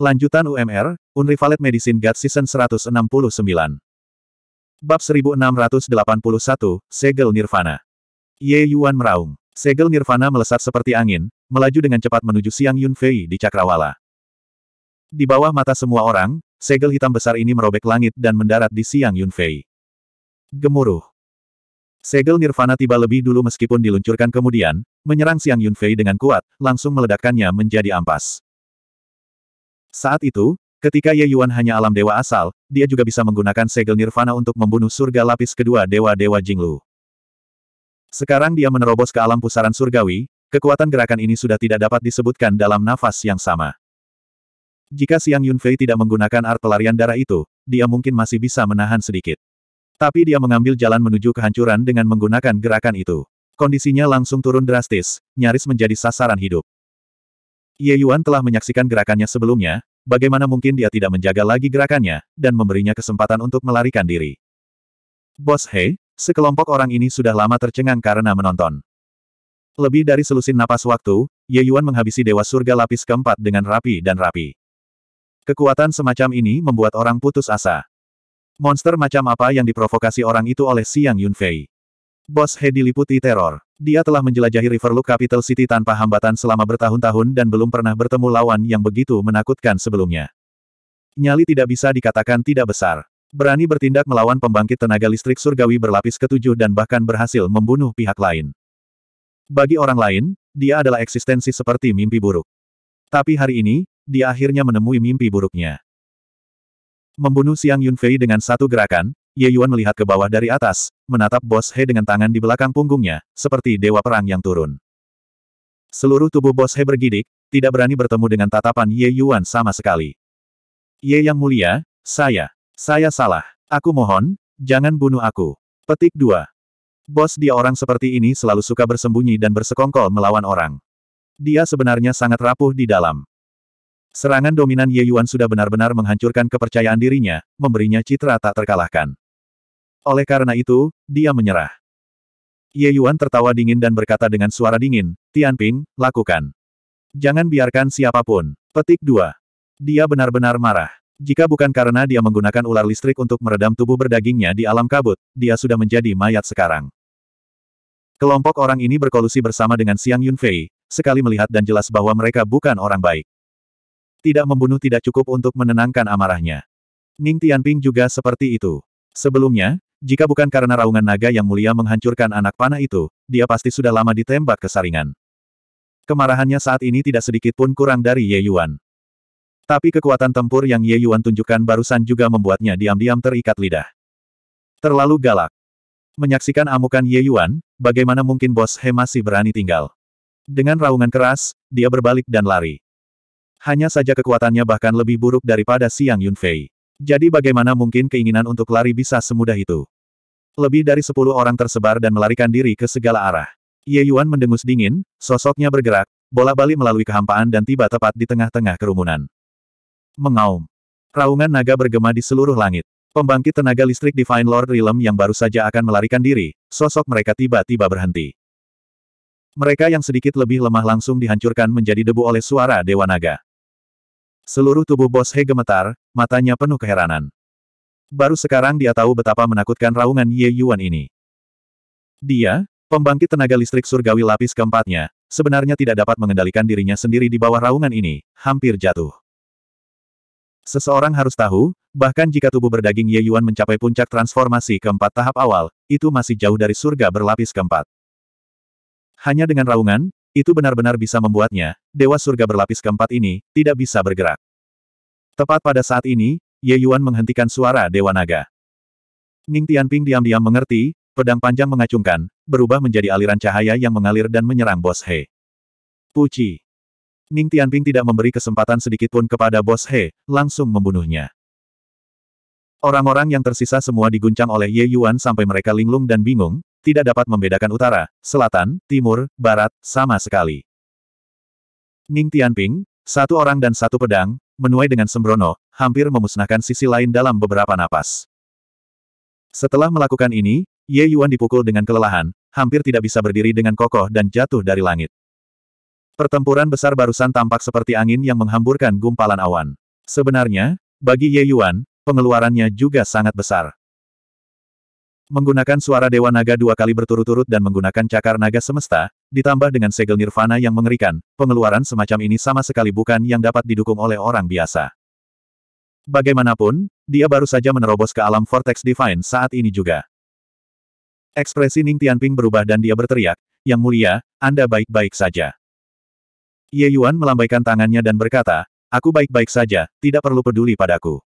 Lanjutan UMR, Unrivaled Medicine God Season 169. Bab 1681, Segel Nirvana. Ye Yuan meraung. Segel Nirvana melesat seperti angin, melaju dengan cepat menuju Siang Yun Fei di Cakrawala. Di bawah mata semua orang, segel hitam besar ini merobek langit dan mendarat di Siang Yun Fei. Gemuruh. Segel Nirvana tiba lebih dulu meskipun diluncurkan kemudian, menyerang Siang Yun Fei dengan kuat, langsung meledakkannya menjadi ampas. Saat itu, ketika Ye Yuan hanya alam dewa asal, dia juga bisa menggunakan segel nirvana untuk membunuh surga lapis kedua dewa-dewa Jinglu. Sekarang dia menerobos ke alam pusaran surgawi, kekuatan gerakan ini sudah tidak dapat disebutkan dalam nafas yang sama. Jika siang Yunfei tidak menggunakan art pelarian darah itu, dia mungkin masih bisa menahan sedikit. Tapi dia mengambil jalan menuju kehancuran dengan menggunakan gerakan itu. Kondisinya langsung turun drastis, nyaris menjadi sasaran hidup. Ye Yuan telah menyaksikan gerakannya sebelumnya, bagaimana mungkin dia tidak menjaga lagi gerakannya, dan memberinya kesempatan untuk melarikan diri. Bos He, sekelompok orang ini sudah lama tercengang karena menonton. Lebih dari selusin napas waktu, Ye Yuan menghabisi Dewa Surga Lapis keempat dengan rapi dan rapi. Kekuatan semacam ini membuat orang putus asa. Monster macam apa yang diprovokasi orang itu oleh Siang Yunfei? Bos He diliputi teror. Dia telah menjelajahi Riverlook Capital City tanpa hambatan selama bertahun-tahun dan belum pernah bertemu lawan yang begitu menakutkan sebelumnya. Nyali tidak bisa dikatakan tidak besar. Berani bertindak melawan pembangkit tenaga listrik surgawi berlapis ketujuh dan bahkan berhasil membunuh pihak lain. Bagi orang lain, dia adalah eksistensi seperti mimpi buruk. Tapi hari ini, dia akhirnya menemui mimpi buruknya. Membunuh Siang Yunfei dengan satu gerakan, Ye Yuan melihat ke bawah dari atas, menatap Bos He dengan tangan di belakang punggungnya, seperti dewa perang yang turun. Seluruh tubuh Bos He bergidik, tidak berani bertemu dengan tatapan Ye Yuan sama sekali. Ye Yang Mulia, saya, saya salah. Aku mohon, jangan bunuh aku. Petik 2. Bos dia orang seperti ini selalu suka bersembunyi dan bersekongkol melawan orang. Dia sebenarnya sangat rapuh di dalam. Serangan dominan Ye Yuan sudah benar-benar menghancurkan kepercayaan dirinya, memberinya citra tak terkalahkan. Oleh karena itu, dia menyerah. Ye Yuan tertawa dingin dan berkata dengan suara dingin, Tianping, lakukan. Jangan biarkan siapapun. Petik 2. Dia benar-benar marah. Jika bukan karena dia menggunakan ular listrik untuk meredam tubuh berdagingnya di alam kabut, dia sudah menjadi mayat sekarang. Kelompok orang ini berkolusi bersama dengan Xiang Yunfei, sekali melihat dan jelas bahwa mereka bukan orang baik. Tidak membunuh tidak cukup untuk menenangkan amarahnya. Ning Tianping juga seperti itu. Sebelumnya, jika bukan karena raungan naga yang mulia menghancurkan anak panah itu, dia pasti sudah lama ditembak ke saringan. Kemarahannya saat ini tidak sedikit pun kurang dari Ye Yuan. Tapi kekuatan tempur yang Ye Yuan tunjukkan barusan juga membuatnya diam-diam terikat lidah. Terlalu galak. Menyaksikan amukan Ye Yuan, bagaimana mungkin bos He masih berani tinggal. Dengan raungan keras, dia berbalik dan lari. Hanya saja kekuatannya bahkan lebih buruk daripada Siang Yunfei. Jadi bagaimana mungkin keinginan untuk lari bisa semudah itu? Lebih dari sepuluh orang tersebar dan melarikan diri ke segala arah. Ye Yuan mendengus dingin, sosoknya bergerak, bola-balik melalui kehampaan dan tiba tepat di tengah-tengah kerumunan. Mengaum. Raungan naga bergema di seluruh langit. Pembangkit tenaga listrik Divine Lord Realm yang baru saja akan melarikan diri, sosok mereka tiba-tiba berhenti. Mereka yang sedikit lebih lemah langsung dihancurkan menjadi debu oleh suara Dewa Naga. Seluruh tubuh bos He gemetar, matanya penuh keheranan. Baru sekarang dia tahu betapa menakutkan raungan Ye Yuan ini. Dia, pembangkit tenaga listrik surgawi lapis keempatnya, sebenarnya tidak dapat mengendalikan dirinya sendiri di bawah raungan ini, hampir jatuh. Seseorang harus tahu, bahkan jika tubuh berdaging Ye Yuan mencapai puncak transformasi keempat tahap awal, itu masih jauh dari surga berlapis keempat. Hanya dengan raungan, itu benar-benar bisa membuatnya, Dewa Surga berlapis keempat ini, tidak bisa bergerak. Tepat pada saat ini, Ye Yuan menghentikan suara Dewa Naga. Ning Tianping diam-diam mengerti, pedang panjang mengacungkan, berubah menjadi aliran cahaya yang mengalir dan menyerang Bos He. Puci. Ning Tianping tidak memberi kesempatan sedikitpun kepada Bos He, langsung membunuhnya. Orang-orang yang tersisa semua diguncang oleh Ye Yuan sampai mereka linglung dan bingung, tidak dapat membedakan utara, selatan, timur, barat, sama sekali. Ning Tianping, satu orang dan satu pedang, menuai dengan sembrono, hampir memusnahkan sisi lain dalam beberapa napas. Setelah melakukan ini, Ye Yuan dipukul dengan kelelahan, hampir tidak bisa berdiri dengan kokoh dan jatuh dari langit. Pertempuran besar barusan tampak seperti angin yang menghamburkan gumpalan awan. Sebenarnya, bagi Ye Yuan, pengeluarannya juga sangat besar. Menggunakan suara Dewa Naga dua kali berturut-turut dan menggunakan cakar naga semesta, ditambah dengan segel nirvana yang mengerikan, pengeluaran semacam ini sama sekali bukan yang dapat didukung oleh orang biasa. Bagaimanapun, dia baru saja menerobos ke alam Vortex Divine saat ini juga. Ekspresi Ning Tianping berubah dan dia berteriak, Yang mulia, Anda baik-baik saja. Ye Yuan melambaikan tangannya dan berkata, Aku baik-baik saja, tidak perlu peduli padaku.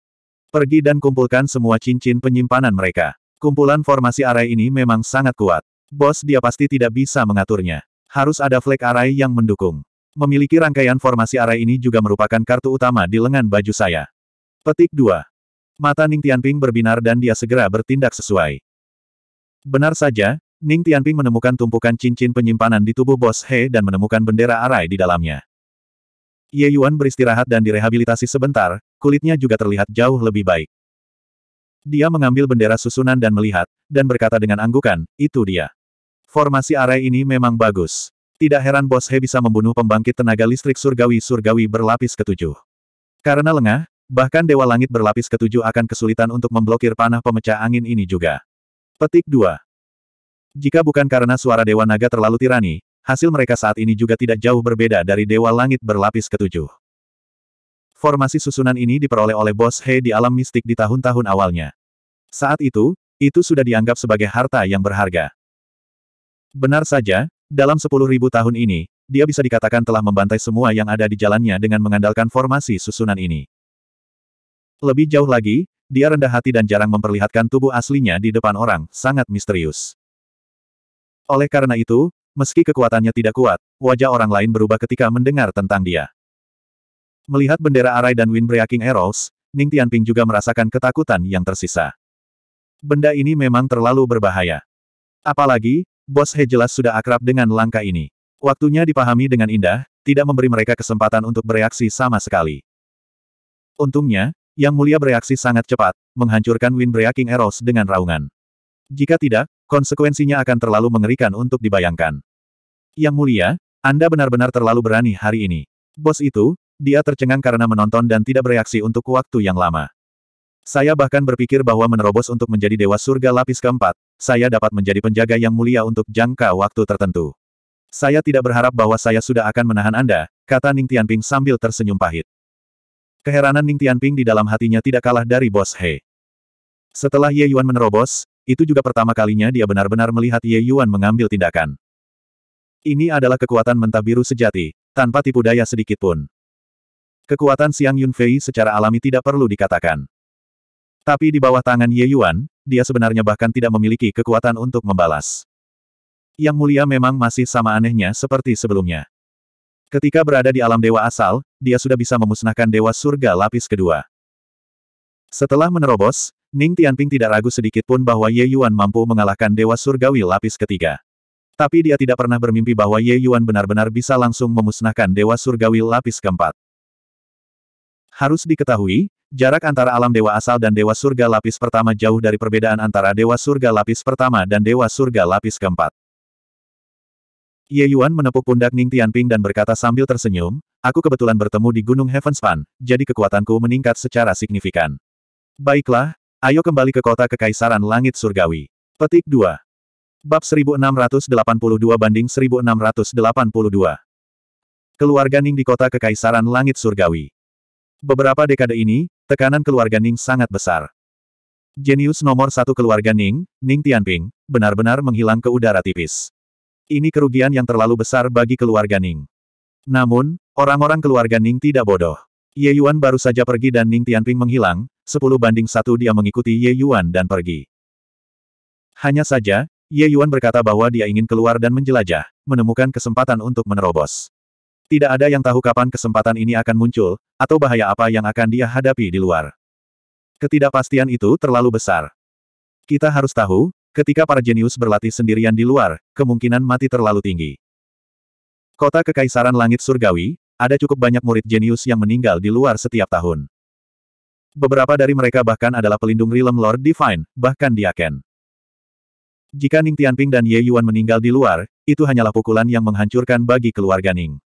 Pergi dan kumpulkan semua cincin penyimpanan mereka. Kumpulan formasi arai ini memang sangat kuat. Bos dia pasti tidak bisa mengaturnya. Harus ada flag arai yang mendukung. Memiliki rangkaian formasi arai ini juga merupakan kartu utama di lengan baju saya. Petik 2. Mata Ning Tianping berbinar dan dia segera bertindak sesuai. Benar saja, Ning Tianping menemukan tumpukan cincin penyimpanan di tubuh bos He dan menemukan bendera arai di dalamnya. Ye Yuan beristirahat dan direhabilitasi sebentar, kulitnya juga terlihat jauh lebih baik. Dia mengambil bendera susunan dan melihat, dan berkata dengan anggukan, itu dia. Formasi arai ini memang bagus. Tidak heran Bos He bisa membunuh pembangkit tenaga listrik surgawi-surgawi berlapis ketujuh. Karena lengah, bahkan Dewa Langit berlapis ketujuh akan kesulitan untuk memblokir panah pemecah angin ini juga. Petik 2. Jika bukan karena suara Dewa Naga terlalu tirani, hasil mereka saat ini juga tidak jauh berbeda dari Dewa Langit berlapis ketujuh. Formasi susunan ini diperoleh oleh bos He di alam mistik di tahun-tahun awalnya. Saat itu, itu sudah dianggap sebagai harta yang berharga. Benar saja, dalam sepuluh ribu tahun ini, dia bisa dikatakan telah membantai semua yang ada di jalannya dengan mengandalkan formasi susunan ini. Lebih jauh lagi, dia rendah hati dan jarang memperlihatkan tubuh aslinya di depan orang, sangat misterius. Oleh karena itu, meski kekuatannya tidak kuat, wajah orang lain berubah ketika mendengar tentang dia. Melihat bendera Arai dan Wind Breaking Arrows, Ning Tianping juga merasakan ketakutan yang tersisa. Benda ini memang terlalu berbahaya. Apalagi, Bos He jelas sudah akrab dengan langkah ini. Waktunya dipahami dengan indah, tidak memberi mereka kesempatan untuk bereaksi sama sekali. Untungnya, Yang Mulia bereaksi sangat cepat, menghancurkan Wind Breaking Arrows dengan raungan. Jika tidak, konsekuensinya akan terlalu mengerikan untuk dibayangkan. Yang Mulia, Anda benar-benar terlalu berani hari ini. Bos itu, dia tercengang karena menonton dan tidak bereaksi untuk waktu yang lama. Saya bahkan berpikir bahwa menerobos untuk menjadi dewa surga lapis keempat, saya dapat menjadi penjaga yang mulia untuk jangka waktu tertentu. Saya tidak berharap bahwa saya sudah akan menahan Anda, kata Ning Tianping sambil tersenyum pahit. Keheranan Ning Tianping di dalam hatinya tidak kalah dari bos He. Setelah Ye Yuan menerobos, itu juga pertama kalinya dia benar-benar melihat Ye Yuan mengambil tindakan. Ini adalah kekuatan mentah biru sejati, tanpa tipu daya sedikitpun. Kekuatan Xiang Yunfei secara alami tidak perlu dikatakan. Tapi di bawah tangan Ye Yuan, dia sebenarnya bahkan tidak memiliki kekuatan untuk membalas. Yang mulia memang masih sama anehnya seperti sebelumnya. Ketika berada di alam dewa asal, dia sudah bisa memusnahkan dewa surga lapis kedua. Setelah menerobos, Ning Tianping tidak ragu sedikit pun bahwa Ye Yuan mampu mengalahkan dewa surgawi lapis ketiga. Tapi dia tidak pernah bermimpi bahwa Ye Yuan benar-benar bisa langsung memusnahkan dewa surgawi lapis keempat. Harus diketahui, jarak antara alam dewa asal dan dewa surga lapis pertama jauh dari perbedaan antara dewa surga lapis pertama dan dewa surga lapis keempat. Ye Yuan menepuk pundak Ning Tianping dan berkata sambil tersenyum, aku kebetulan bertemu di Gunung Heavenspan, jadi kekuatanku meningkat secara signifikan. Baiklah, ayo kembali ke kota Kekaisaran Langit Surgawi. Petik 2. Bab 1682 banding 1682. Keluarga Ning di kota Kekaisaran Langit Surgawi. Beberapa dekade ini, tekanan keluarga Ning sangat besar. Jenius nomor satu keluarga Ning, Ning Tianping, benar-benar menghilang ke udara tipis. Ini kerugian yang terlalu besar bagi keluarga Ning. Namun, orang-orang keluarga Ning tidak bodoh. Ye Yuan baru saja pergi dan Ning Tianping menghilang, 10 banding satu dia mengikuti Ye Yuan dan pergi. Hanya saja, Ye Yuan berkata bahwa dia ingin keluar dan menjelajah, menemukan kesempatan untuk menerobos. Tidak ada yang tahu kapan kesempatan ini akan muncul, atau bahaya apa yang akan dia hadapi di luar. Ketidakpastian itu terlalu besar. Kita harus tahu, ketika para jenius berlatih sendirian di luar, kemungkinan mati terlalu tinggi. Kota Kekaisaran Langit Surgawi, ada cukup banyak murid jenius yang meninggal di luar setiap tahun. Beberapa dari mereka bahkan adalah pelindung Realm Lord Divine, bahkan Diaken. Jika Ning Tianping dan Ye Yuan meninggal di luar, itu hanyalah pukulan yang menghancurkan bagi keluarga Ning.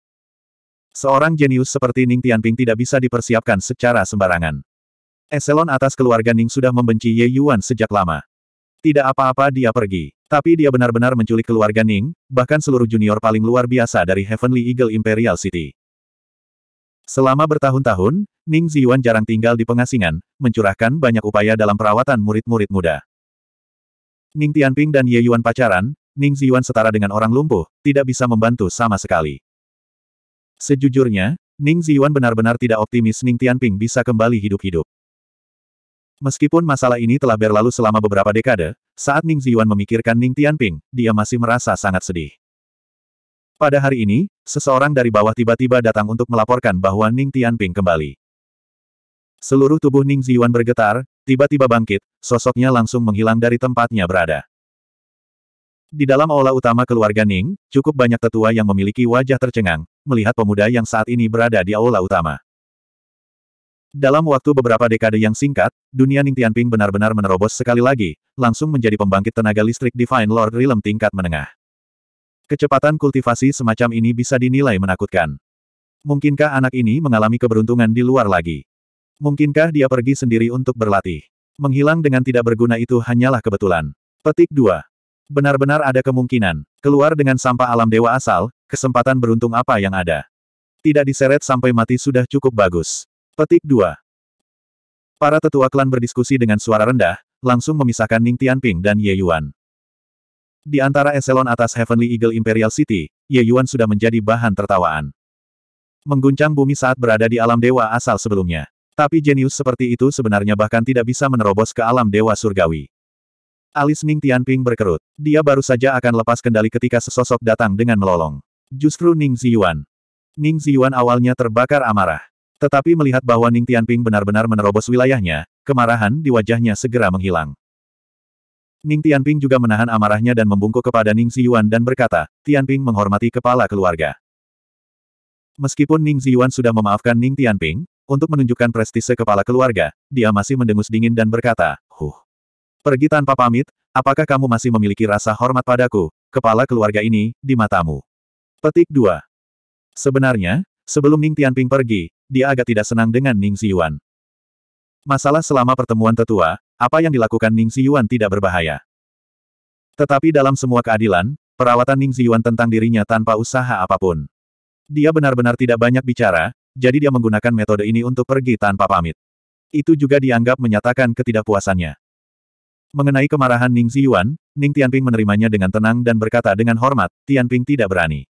Seorang jenius seperti Ning Tianping tidak bisa dipersiapkan secara sembarangan. Eselon atas keluarga Ning sudah membenci Ye Yuan sejak lama. Tidak apa-apa dia pergi. Tapi dia benar-benar menculik keluarga Ning, bahkan seluruh junior paling luar biasa dari Heavenly Eagle Imperial City. Selama bertahun-tahun, Ning Ziyuan jarang tinggal di pengasingan, mencurahkan banyak upaya dalam perawatan murid-murid muda. Ning Tianping dan Ye Yuan pacaran, Ning Ziyuan setara dengan orang lumpuh, tidak bisa membantu sama sekali. Sejujurnya, Ning Ziyuan benar-benar tidak optimis Ning Tianping bisa kembali hidup-hidup. Meskipun masalah ini telah berlalu selama beberapa dekade, saat Ning Ziyuan memikirkan Ning Tianping, dia masih merasa sangat sedih. Pada hari ini, seseorang dari bawah tiba-tiba datang untuk melaporkan bahwa Ning Tianping kembali. Seluruh tubuh Ning Ziyuan bergetar, tiba-tiba bangkit, sosoknya langsung menghilang dari tempatnya berada. Di dalam aula utama keluarga Ning, cukup banyak tetua yang memiliki wajah tercengang, melihat pemuda yang saat ini berada di aula utama. Dalam waktu beberapa dekade yang singkat, dunia Ning Tianping benar-benar menerobos sekali lagi, langsung menjadi pembangkit tenaga listrik Divine Lord Realm tingkat menengah. Kecepatan kultivasi semacam ini bisa dinilai menakutkan. Mungkinkah anak ini mengalami keberuntungan di luar lagi? Mungkinkah dia pergi sendiri untuk berlatih? Menghilang dengan tidak berguna itu hanyalah kebetulan. Petik 2. Benar-benar ada kemungkinan, keluar dengan sampah alam dewa asal, Kesempatan beruntung apa yang ada? Tidak diseret sampai mati sudah cukup bagus. Petik 2. Para tetua klan berdiskusi dengan suara rendah, langsung memisahkan Ning Tianping dan Ye Yuan. Di antara eselon atas Heavenly Eagle Imperial City, Ye Yuan sudah menjadi bahan tertawaan. Mengguncang bumi saat berada di alam dewa asal sebelumnya. Tapi jenius seperti itu sebenarnya bahkan tidak bisa menerobos ke alam dewa surgawi. Alis Ning Tianping berkerut. Dia baru saja akan lepas kendali ketika sesosok datang dengan melolong. Justru Ning Ziyuan. Ning Ziyuan awalnya terbakar amarah. Tetapi melihat bahwa Ning Tianping benar-benar menerobos wilayahnya, kemarahan di wajahnya segera menghilang. Ning Tianping juga menahan amarahnya dan membungkuk kepada Ning Ziyuan dan berkata, Tianping menghormati kepala keluarga. Meskipun Ning Ziyuan sudah memaafkan Ning Tianping, untuk menunjukkan prestise kepala keluarga, dia masih mendengus dingin dan berkata, Huh. Pergi tanpa pamit, apakah kamu masih memiliki rasa hormat padaku, kepala keluarga ini, di matamu? Petik 2. Sebenarnya, sebelum Ning Tianping pergi, dia agak tidak senang dengan Ning Xiyuan. Masalah selama pertemuan tetua, apa yang dilakukan Ning Xiyuan tidak berbahaya. Tetapi dalam semua keadilan, perawatan Ning Xiyuan tentang dirinya tanpa usaha apapun. Dia benar-benar tidak banyak bicara, jadi dia menggunakan metode ini untuk pergi tanpa pamit. Itu juga dianggap menyatakan ketidakpuasannya. Mengenai kemarahan Ning Xiyuan, Ning Tianping menerimanya dengan tenang dan berkata dengan hormat, Tianping tidak berani.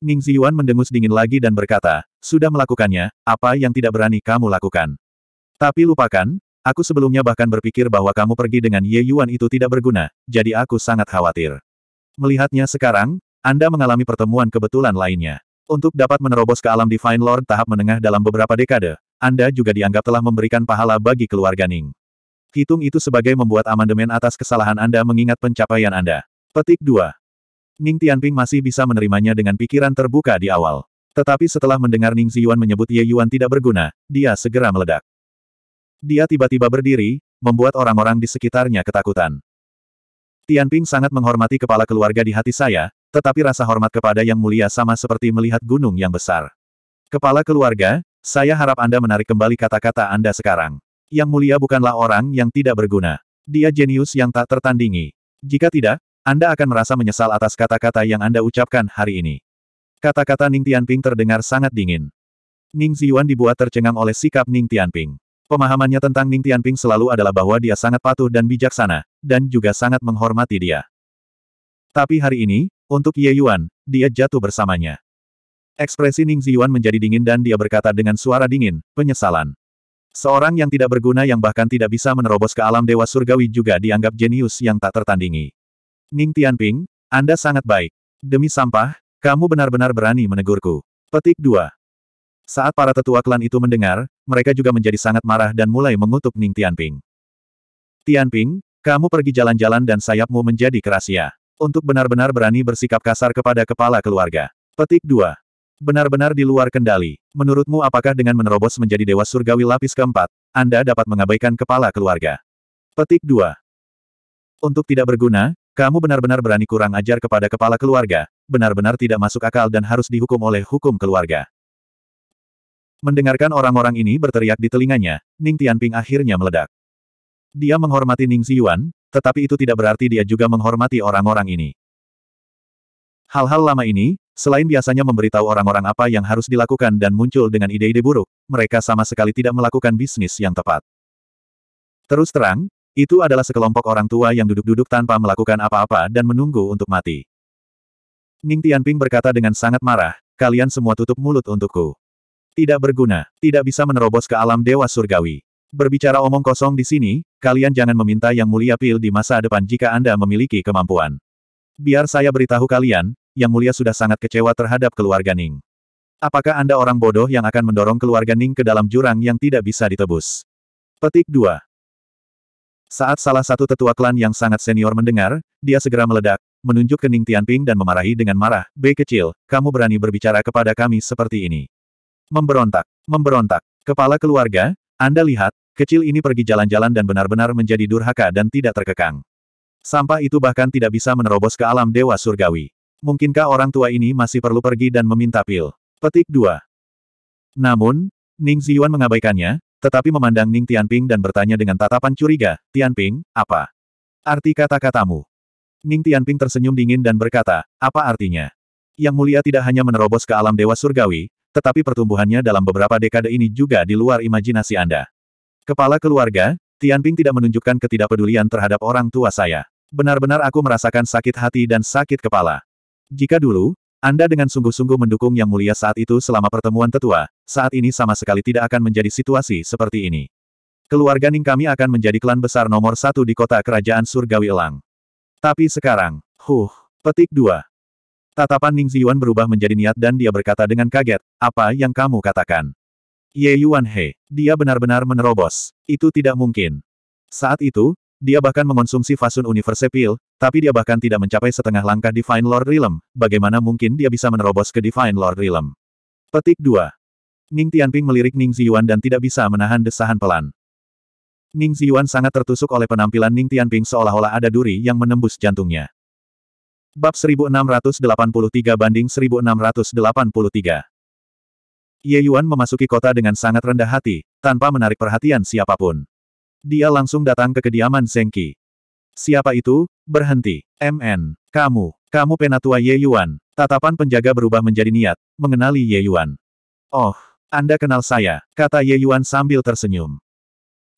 Ning Ziyuan mendengus dingin lagi dan berkata, sudah melakukannya, apa yang tidak berani kamu lakukan. Tapi lupakan, aku sebelumnya bahkan berpikir bahwa kamu pergi dengan Ye Yuan itu tidak berguna, jadi aku sangat khawatir. Melihatnya sekarang, Anda mengalami pertemuan kebetulan lainnya. Untuk dapat menerobos ke alam Divine Lord tahap menengah dalam beberapa dekade, Anda juga dianggap telah memberikan pahala bagi keluarga Ning. Hitung itu sebagai membuat amandemen atas kesalahan Anda mengingat pencapaian Anda. Petik 2. Ning Tianping masih bisa menerimanya dengan pikiran terbuka di awal. Tetapi setelah mendengar Ning Ziyuan menyebut Ye Yuan tidak berguna, dia segera meledak. Dia tiba-tiba berdiri, membuat orang-orang di sekitarnya ketakutan. Tianping sangat menghormati kepala keluarga di hati saya, tetapi rasa hormat kepada yang mulia sama seperti melihat gunung yang besar. Kepala keluarga, saya harap Anda menarik kembali kata-kata Anda sekarang. Yang mulia bukanlah orang yang tidak berguna. Dia jenius yang tak tertandingi. Jika tidak, anda akan merasa menyesal atas kata-kata yang Anda ucapkan hari ini. Kata-kata Ning Tianping terdengar sangat dingin. Ning Ziyuan dibuat tercengang oleh sikap Ning Tianping. Pemahamannya tentang Ning Tianping selalu adalah bahwa dia sangat patuh dan bijaksana, dan juga sangat menghormati dia. Tapi hari ini, untuk Ye Yuan, dia jatuh bersamanya. Ekspresi Ning Ziyuan menjadi dingin dan dia berkata dengan suara dingin, penyesalan. Seorang yang tidak berguna yang bahkan tidak bisa menerobos ke alam dewa surgawi juga dianggap jenius yang tak tertandingi. Ning Tianping, Anda sangat baik. Demi sampah, kamu benar-benar berani menegurku. Petik 2. Saat para tetua klan itu mendengar, mereka juga menjadi sangat marah dan mulai mengutuk Ning Tianping. Tianping, kamu pergi jalan-jalan dan sayapmu menjadi kerasia. Untuk benar-benar berani bersikap kasar kepada kepala keluarga. Petik 2. Benar-benar di luar kendali. Menurutmu apakah dengan menerobos menjadi dewa surgawi lapis keempat, Anda dapat mengabaikan kepala keluarga? Petik 2. Untuk tidak berguna, kamu benar-benar berani kurang ajar kepada kepala keluarga, benar-benar tidak masuk akal dan harus dihukum oleh hukum keluarga. Mendengarkan orang-orang ini berteriak di telinganya, Ning Tianping akhirnya meledak. Dia menghormati Ning Ziyuan, tetapi itu tidak berarti dia juga menghormati orang-orang ini. Hal-hal lama ini, selain biasanya memberitahu orang-orang apa yang harus dilakukan dan muncul dengan ide-ide buruk, mereka sama sekali tidak melakukan bisnis yang tepat. Terus terang, itu adalah sekelompok orang tua yang duduk-duduk tanpa melakukan apa-apa dan menunggu untuk mati. Ning Tianping berkata dengan sangat marah, kalian semua tutup mulut untukku. Tidak berguna, tidak bisa menerobos ke alam dewa surgawi. Berbicara omong kosong di sini, kalian jangan meminta yang mulia pil di masa depan jika Anda memiliki kemampuan. Biar saya beritahu kalian, yang mulia sudah sangat kecewa terhadap keluarga Ning. Apakah Anda orang bodoh yang akan mendorong keluarga Ning ke dalam jurang yang tidak bisa ditebus? Petik 2. Saat salah satu tetua klan yang sangat senior mendengar, dia segera meledak, menunjuk ke Ning Tianping dan memarahi dengan marah, B kecil, kamu berani berbicara kepada kami seperti ini. Memberontak, memberontak, kepala keluarga, Anda lihat, kecil ini pergi jalan-jalan dan benar-benar menjadi durhaka dan tidak terkekang. Sampah itu bahkan tidak bisa menerobos ke alam dewa surgawi. Mungkinkah orang tua ini masih perlu pergi dan meminta pil? Petik 2. Namun, Ning Ziyuan mengabaikannya, tetapi memandang Ning Tianping dan bertanya dengan tatapan curiga, Tianping, apa? Arti kata-katamu. Ning Tianping tersenyum dingin dan berkata, apa artinya? Yang mulia tidak hanya menerobos ke alam dewa surgawi, tetapi pertumbuhannya dalam beberapa dekade ini juga di luar imajinasi Anda. Kepala keluarga, Tianping tidak menunjukkan ketidakpedulian terhadap orang tua saya. Benar-benar aku merasakan sakit hati dan sakit kepala. Jika dulu, anda dengan sungguh-sungguh mendukung Yang Mulia saat itu selama pertemuan tetua, saat ini sama sekali tidak akan menjadi situasi seperti ini. Keluarga Ning kami akan menjadi klan besar nomor satu di kota kerajaan Surgawi Elang. Tapi sekarang, huh, petik dua. Tatapan Ning Ziyuan berubah menjadi niat dan dia berkata dengan kaget, apa yang kamu katakan? Ye Yuan He, dia benar-benar menerobos. Itu tidak mungkin. Saat itu, dia bahkan mengonsumsi fasun universe pill, tapi dia bahkan tidak mencapai setengah langkah Divine Lord Realm, bagaimana mungkin dia bisa menerobos ke Divine Lord Realm? Petik 2. Ning Tianping melirik Ning Ziyuan dan tidak bisa menahan desahan pelan. Ning Ziyuan sangat tertusuk oleh penampilan Ning Tianping seolah-olah ada duri yang menembus jantungnya. Bab 1683 banding 1683 Ye Yuan memasuki kota dengan sangat rendah hati, tanpa menarik perhatian siapapun. Dia langsung datang ke kediaman Sengki. Siapa itu? Berhenti. MN. Kamu. Kamu penatua Ye Yuan. Tatapan penjaga berubah menjadi niat, mengenali Ye Yuan. Oh, Anda kenal saya, kata Ye Yuan sambil tersenyum.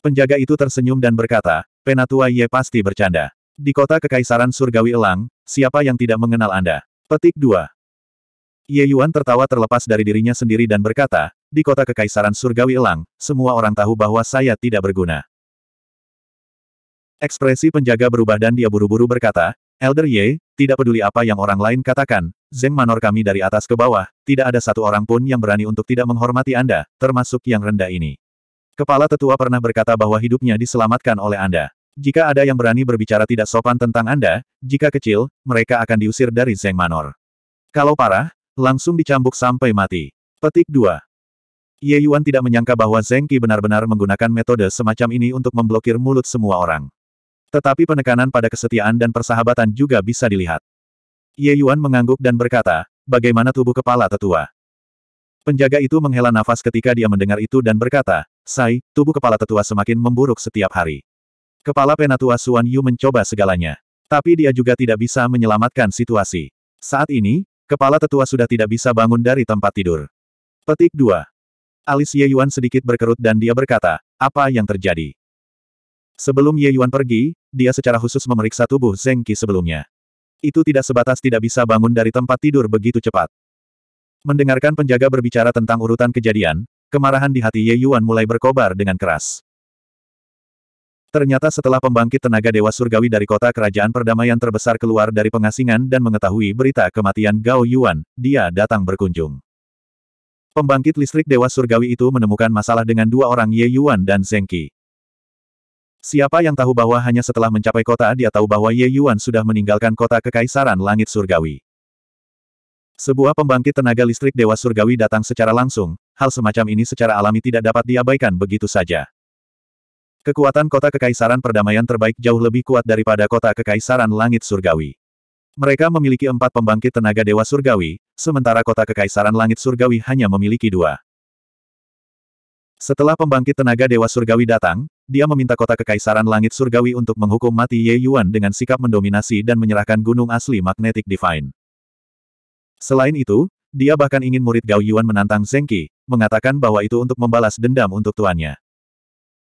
Penjaga itu tersenyum dan berkata, penatua Ye pasti bercanda. Di kota Kekaisaran Surgawi Elang, siapa yang tidak mengenal Anda? Petik 2. Ye Yuan tertawa terlepas dari dirinya sendiri dan berkata, di kota Kekaisaran Surgawi Elang, semua orang tahu bahwa saya tidak berguna. Ekspresi penjaga berubah dan dia buru-buru berkata, Elder Ye, tidak peduli apa yang orang lain katakan, Zeng Manor kami dari atas ke bawah, tidak ada satu orang pun yang berani untuk tidak menghormati Anda, termasuk yang rendah ini. Kepala tetua pernah berkata bahwa hidupnya diselamatkan oleh Anda. Jika ada yang berani berbicara tidak sopan tentang Anda, jika kecil, mereka akan diusir dari Zeng Manor. Kalau parah, langsung dicambuk sampai mati. Petik 2. Ye Yuan tidak menyangka bahwa Zeng Qi benar-benar menggunakan metode semacam ini untuk memblokir mulut semua orang. Tetapi penekanan pada kesetiaan dan persahabatan juga bisa dilihat. Ye Yuan mengangguk dan berkata, bagaimana tubuh kepala tetua? Penjaga itu menghela nafas ketika dia mendengar itu dan berkata, Sai, tubuh kepala tetua semakin memburuk setiap hari. Kepala penatua Suan Yu mencoba segalanya. Tapi dia juga tidak bisa menyelamatkan situasi. Saat ini, kepala tetua sudah tidak bisa bangun dari tempat tidur. Petik 2. Alis Ye Yuan sedikit berkerut dan dia berkata, apa yang terjadi? Sebelum Ye Yuan pergi, dia secara khusus memeriksa tubuh Zeng Qi sebelumnya. Itu tidak sebatas tidak bisa bangun dari tempat tidur begitu cepat. Mendengarkan penjaga berbicara tentang urutan kejadian, kemarahan di hati Ye Yuan mulai berkobar dengan keras. Ternyata setelah pembangkit tenaga dewa surgawi dari kota kerajaan perdamaian terbesar keluar dari pengasingan dan mengetahui berita kematian Gao Yuan, dia datang berkunjung. Pembangkit listrik dewa surgawi itu menemukan masalah dengan dua orang Ye Yuan dan Zeng Qi. Siapa yang tahu bahwa hanya setelah mencapai kota dia tahu bahwa Ye Yuan sudah meninggalkan kota Kekaisaran Langit Surgawi. Sebuah pembangkit tenaga listrik Dewa Surgawi datang secara langsung, hal semacam ini secara alami tidak dapat diabaikan begitu saja. Kekuatan kota Kekaisaran Perdamaian terbaik jauh lebih kuat daripada kota Kekaisaran Langit Surgawi. Mereka memiliki empat pembangkit tenaga Dewa Surgawi, sementara kota Kekaisaran Langit Surgawi hanya memiliki dua. Setelah pembangkit tenaga Dewa Surgawi datang, dia meminta kota Kekaisaran Langit Surgawi untuk menghukum mati Ye Yuan dengan sikap mendominasi dan menyerahkan gunung asli Magnetic Divine. Selain itu, dia bahkan ingin murid Gao Yuan menantang Zheng Qi, mengatakan bahwa itu untuk membalas dendam untuk tuannya.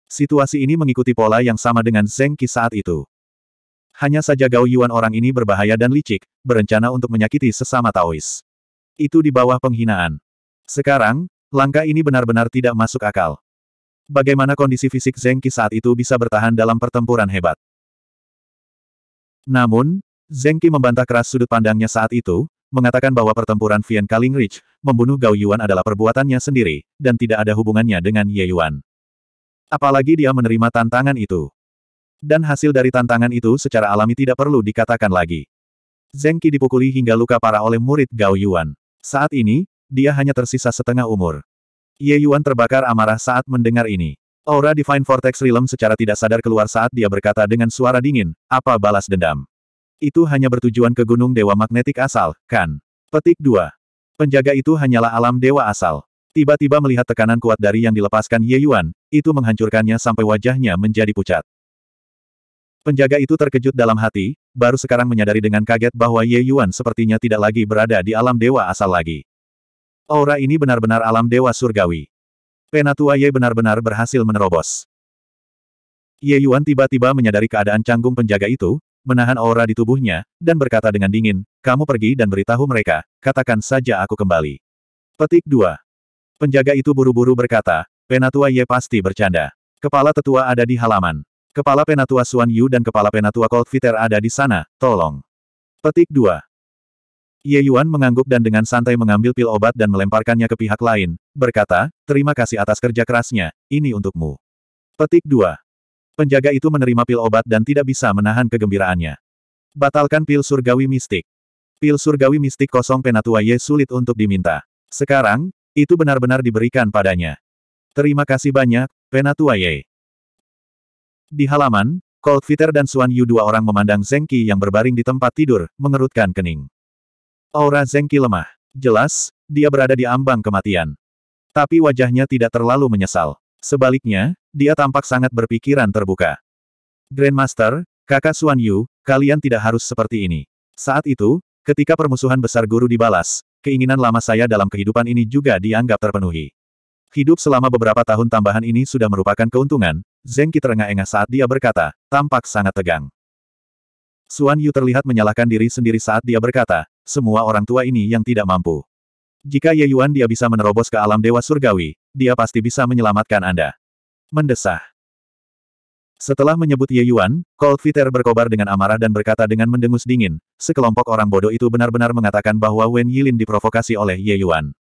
Situasi ini mengikuti pola yang sama dengan Zheng Qi saat itu. Hanya saja Gao Yuan orang ini berbahaya dan licik, berencana untuk menyakiti sesama Taois. Itu di bawah penghinaan. Sekarang, Langkah ini benar-benar tidak masuk akal. Bagaimana kondisi fisik Zengki Qi saat itu bisa bertahan dalam pertempuran hebat? Namun, Zengki Qi membantah keras sudut pandangnya saat itu, mengatakan bahwa pertempuran Vian Kaling Ridge membunuh Gao Yuan adalah perbuatannya sendiri, dan tidak ada hubungannya dengan Ye Yuan. Apalagi dia menerima tantangan itu. Dan hasil dari tantangan itu secara alami tidak perlu dikatakan lagi. Zengki Qi dipukuli hingga luka parah oleh murid Gao Yuan. Saat ini, dia hanya tersisa setengah umur. Ye Yuan terbakar amarah saat mendengar ini. Aura Divine Vortex Realm secara tidak sadar keluar saat dia berkata dengan suara dingin, apa balas dendam? Itu hanya bertujuan ke Gunung Dewa Magnetik asal, kan? Petik 2. Penjaga itu hanyalah alam dewa asal. Tiba-tiba melihat tekanan kuat dari yang dilepaskan Ye Yuan, itu menghancurkannya sampai wajahnya menjadi pucat. Penjaga itu terkejut dalam hati, baru sekarang menyadari dengan kaget bahwa Ye Yuan sepertinya tidak lagi berada di alam dewa asal lagi. Aura ini benar-benar alam dewa surgawi. Penatua Ye benar-benar berhasil menerobos. Ye Yuan tiba-tiba menyadari keadaan canggung penjaga itu, menahan aura di tubuhnya, dan berkata dengan dingin, kamu pergi dan beritahu mereka, katakan saja aku kembali. Petik 2. Penjaga itu buru-buru berkata, Penatua Ye pasti bercanda. Kepala tetua ada di halaman. Kepala Penatua Suan Yu dan Kepala Penatua Cold Fitter ada di sana, tolong. Petik 2. Ye Yuan mengangguk dan dengan santai mengambil pil obat dan melemparkannya ke pihak lain, berkata, terima kasih atas kerja kerasnya, ini untukmu. Petik 2. Penjaga itu menerima pil obat dan tidak bisa menahan kegembiraannya. Batalkan pil surgawi mistik. Pil surgawi mistik kosong penatua Ye sulit untuk diminta. Sekarang, itu benar-benar diberikan padanya. Terima kasih banyak, penatua Ye. Di halaman, Cold Fitter dan Suan Yu dua orang memandang Zeng yang berbaring di tempat tidur, mengerutkan kening. Aura Zengki lemah. Jelas, dia berada di ambang kematian. Tapi wajahnya tidak terlalu menyesal. Sebaliknya, dia tampak sangat berpikiran terbuka. Grandmaster, kakak Suan Yu, kalian tidak harus seperti ini. Saat itu, ketika permusuhan besar guru dibalas, keinginan lama saya dalam kehidupan ini juga dianggap terpenuhi. Hidup selama beberapa tahun tambahan ini sudah merupakan keuntungan, Zengki terengah-engah saat dia berkata, tampak sangat tegang. Suan Yu terlihat menyalahkan diri sendiri saat dia berkata, semua orang tua ini yang tidak mampu. Jika Ye Yuan dia bisa menerobos ke alam dewa surgawi, dia pasti bisa menyelamatkan Anda. Mendesah. Setelah menyebut Ye Yuan, Cold Fitter berkobar dengan amarah dan berkata dengan mendengus dingin, sekelompok orang bodoh itu benar-benar mengatakan bahwa Wen Yilin diprovokasi oleh Ye Yuan.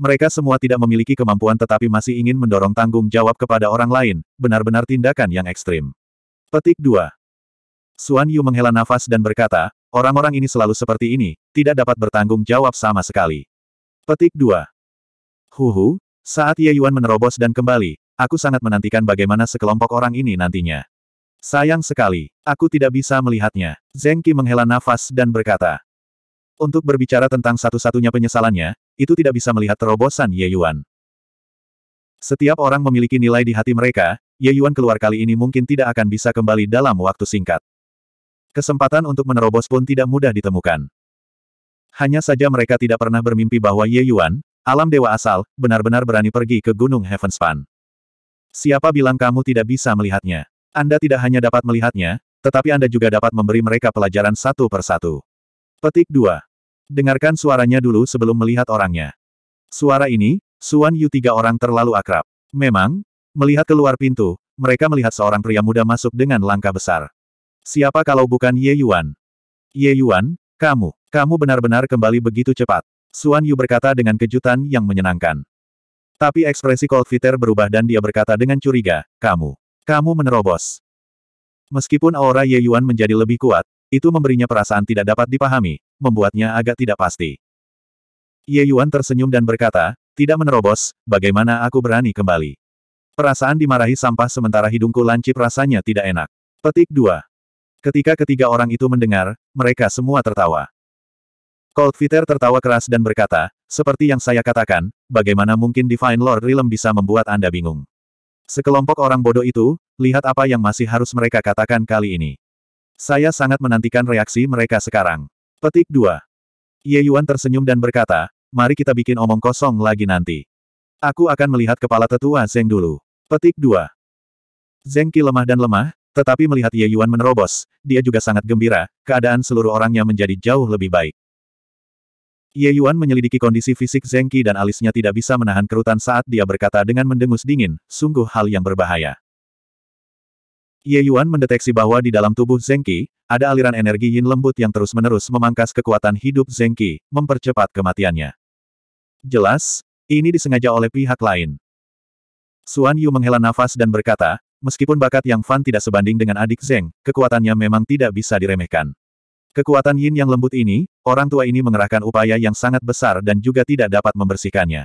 Mereka semua tidak memiliki kemampuan tetapi masih ingin mendorong tanggung jawab kepada orang lain, benar-benar tindakan yang ekstrim. Petik 2. Suan Yu menghela nafas dan berkata, Orang-orang ini selalu seperti ini, tidak dapat bertanggung jawab sama sekali. Petik 2. Huhu, saat Ye Yuan menerobos dan kembali, aku sangat menantikan bagaimana sekelompok orang ini nantinya. Sayang sekali, aku tidak bisa melihatnya. Zeng Qi menghela nafas dan berkata. Untuk berbicara tentang satu-satunya penyesalannya, itu tidak bisa melihat terobosan Ye Yuan. Setiap orang memiliki nilai di hati mereka, Ye Yuan keluar kali ini mungkin tidak akan bisa kembali dalam waktu singkat. Kesempatan untuk menerobos pun tidak mudah ditemukan. Hanya saja mereka tidak pernah bermimpi bahwa Ye Yuan, alam dewa asal, benar-benar berani pergi ke Gunung Heavenspan. Siapa bilang kamu tidak bisa melihatnya? Anda tidak hanya dapat melihatnya, tetapi Anda juga dapat memberi mereka pelajaran satu persatu. Petik 2. Dengarkan suaranya dulu sebelum melihat orangnya. Suara ini, Suan Yu tiga orang terlalu akrab. Memang, melihat keluar pintu, mereka melihat seorang pria muda masuk dengan langkah besar. Siapa kalau bukan Ye Yuan? Ye Yuan, kamu, kamu benar-benar kembali begitu cepat. Suan Yu berkata dengan kejutan yang menyenangkan. Tapi ekspresi Cold Fitter berubah dan dia berkata dengan curiga, kamu, kamu menerobos. Meskipun aura Ye Yuan menjadi lebih kuat, itu memberinya perasaan tidak dapat dipahami, membuatnya agak tidak pasti. Ye Yuan tersenyum dan berkata, tidak menerobos, bagaimana aku berani kembali. Perasaan dimarahi sampah sementara hidungku lancip rasanya tidak enak. Petik 2. Ketika ketiga orang itu mendengar, mereka semua tertawa. Cold Fitter tertawa keras dan berkata, seperti yang saya katakan, bagaimana mungkin Divine Lord Realm bisa membuat Anda bingung? Sekelompok orang bodoh itu, lihat apa yang masih harus mereka katakan kali ini. Saya sangat menantikan reaksi mereka sekarang. Petik 2. Ye Yuan tersenyum dan berkata, mari kita bikin omong kosong lagi nanti. Aku akan melihat kepala tetua Zeng dulu. Petik 2. Zeng Ki lemah dan lemah, tetapi melihat Ye Yuan menerobos, dia juga sangat gembira, keadaan seluruh orangnya menjadi jauh lebih baik. Ye Yuan menyelidiki kondisi fisik Zeng Qi dan alisnya tidak bisa menahan kerutan saat dia berkata dengan mendengus dingin, sungguh hal yang berbahaya. Ye Yuan mendeteksi bahwa di dalam tubuh Zeng Qi, ada aliran energi yin lembut yang terus-menerus memangkas kekuatan hidup Zeng Qi, mempercepat kematiannya. Jelas, ini disengaja oleh pihak lain. Suan Yu menghela nafas dan berkata, Meskipun bakat Yang Fan tidak sebanding dengan adik Zeng, kekuatannya memang tidak bisa diremehkan. Kekuatan Yin yang lembut ini, orang tua ini mengerahkan upaya yang sangat besar dan juga tidak dapat membersihkannya.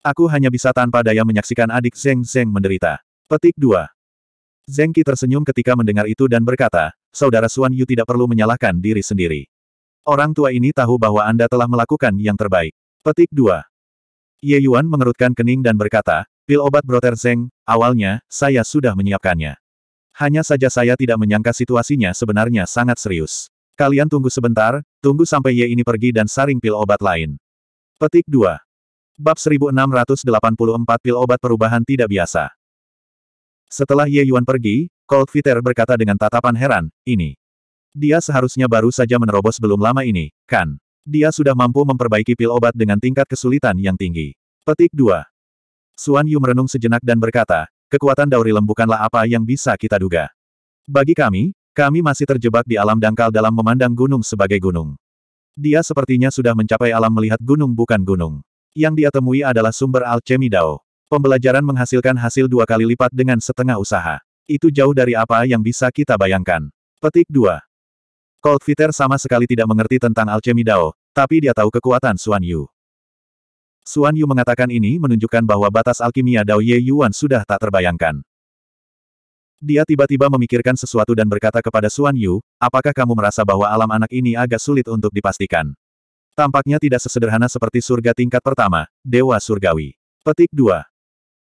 Aku hanya bisa tanpa daya menyaksikan adik Zeng Zeng menderita. Petik 2. Zeng Qi tersenyum ketika mendengar itu dan berkata, Saudara Suan Yu tidak perlu menyalahkan diri sendiri. Orang tua ini tahu bahwa Anda telah melakukan yang terbaik. Petik 2. Ye Yuan mengerutkan kening dan berkata, Pil obat Brother Zeng, awalnya, saya sudah menyiapkannya. Hanya saja saya tidak menyangka situasinya sebenarnya sangat serius. Kalian tunggu sebentar, tunggu sampai Ye ini pergi dan saring pil obat lain. Petik 2. Bab 1684 Pil obat perubahan tidak biasa. Setelah Ye Yuan pergi, Cold Fitter berkata dengan tatapan heran, ini. Dia seharusnya baru saja menerobos belum lama ini, kan? Dia sudah mampu memperbaiki pil obat dengan tingkat kesulitan yang tinggi. Petik 2. Suan Yu merenung sejenak dan berkata, kekuatan Dauri Lem bukanlah apa yang bisa kita duga. Bagi kami, kami masih terjebak di alam dangkal dalam memandang gunung sebagai gunung. Dia sepertinya sudah mencapai alam melihat gunung bukan gunung. Yang dia temui adalah sumber alchemy Dao. Pembelajaran menghasilkan hasil dua kali lipat dengan setengah usaha. Itu jauh dari apa yang bisa kita bayangkan. Petik 2. Cold Fitter sama sekali tidak mengerti tentang alchemy Dao, tapi dia tahu kekuatan Suan Yu. Xuan Yu mengatakan ini menunjukkan bahwa batas alkimia Dao Ye Yuan sudah tak terbayangkan. Dia tiba-tiba memikirkan sesuatu dan berkata kepada Xuan Yu, apakah kamu merasa bahwa alam anak ini agak sulit untuk dipastikan? Tampaknya tidak sesederhana seperti surga tingkat pertama, Dewa Surgawi. Petik 2.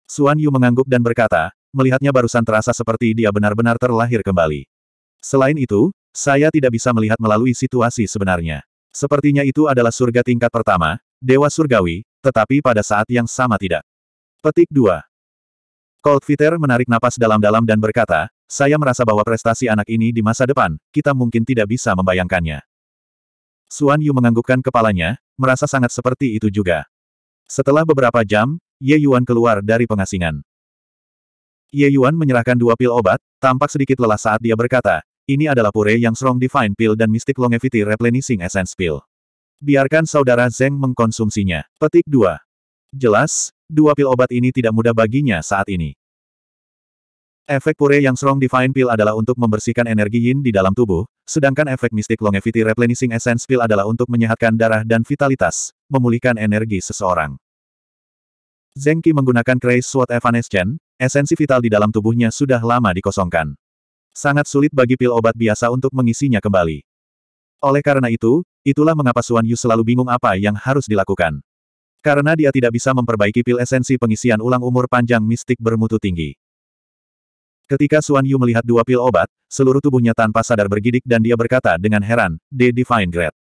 Xuan Yu mengangguk dan berkata, melihatnya barusan terasa seperti dia benar-benar terlahir kembali. Selain itu, saya tidak bisa melihat melalui situasi sebenarnya. Sepertinya itu adalah surga tingkat pertama, Dewa Surgawi, tetapi pada saat yang sama tidak. Petik 2. Fitter menarik napas dalam-dalam dan berkata, saya merasa bahwa prestasi anak ini di masa depan, kita mungkin tidak bisa membayangkannya. Suan Yu menganggukkan kepalanya, merasa sangat seperti itu juga. Setelah beberapa jam, Ye Yuan keluar dari pengasingan. Ye Yuan menyerahkan dua pil obat, tampak sedikit lelah saat dia berkata, ini adalah pure yang strong divine pill dan mystic longevity replenishing essence pill. Biarkan saudara Zeng mengkonsumsinya. Petik 2. Jelas, dua pil obat ini tidak mudah baginya saat ini. Efek pure yang strong divine pill adalah untuk membersihkan energi yin di dalam tubuh, sedangkan efek mistik longevity replenishing essence pill adalah untuk menyehatkan darah dan vitalitas, memulihkan energi seseorang. Zeng Qi menggunakan Craze Sword Evanescent, esensi vital di dalam tubuhnya sudah lama dikosongkan. Sangat sulit bagi pil obat biasa untuk mengisinya kembali. Oleh karena itu, itulah mengapa Suan Yu selalu bingung apa yang harus dilakukan. Karena dia tidak bisa memperbaiki pil esensi pengisian ulang umur panjang mistik bermutu tinggi. Ketika Suan Yu melihat dua pil obat, seluruh tubuhnya tanpa sadar bergidik dan dia berkata dengan heran, The Divine Grade.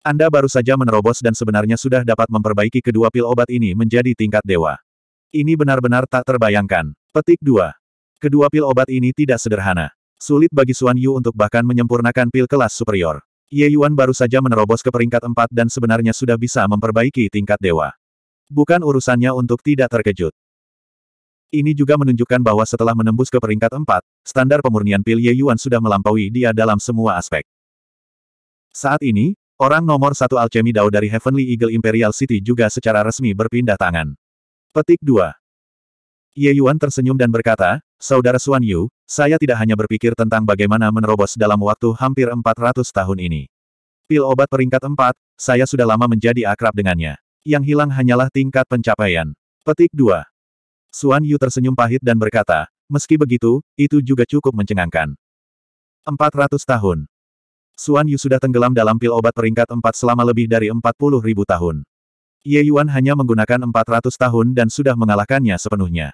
Anda baru saja menerobos dan sebenarnya sudah dapat memperbaiki kedua pil obat ini menjadi tingkat dewa. Ini benar-benar tak terbayangkan. Petik 2. Kedua pil obat ini tidak sederhana. Sulit bagi Suan Yu untuk bahkan menyempurnakan pil kelas superior. Ye Yuan baru saja menerobos ke peringkat empat dan sebenarnya sudah bisa memperbaiki tingkat dewa. Bukan urusannya untuk tidak terkejut. Ini juga menunjukkan bahwa setelah menembus ke peringkat empat, standar pemurnian pil Ye Yuan sudah melampaui dia dalam semua aspek. Saat ini, orang nomor satu alchemy Dao dari Heavenly Eagle Imperial City juga secara resmi berpindah tangan. Petik 2. Ye Yuan tersenyum dan berkata, Saudara Suan Yu, saya tidak hanya berpikir tentang bagaimana menerobos dalam waktu hampir 400 tahun ini. Pil obat peringkat 4, saya sudah lama menjadi akrab dengannya. Yang hilang hanyalah tingkat pencapaian. Petik 2. Suan Yu tersenyum pahit dan berkata, meski begitu, itu juga cukup mencengangkan. 400 tahun. Suan Yu sudah tenggelam dalam pil obat peringkat 4 selama lebih dari 40 ribu tahun. Ye Yuan hanya menggunakan 400 tahun dan sudah mengalahkannya sepenuhnya.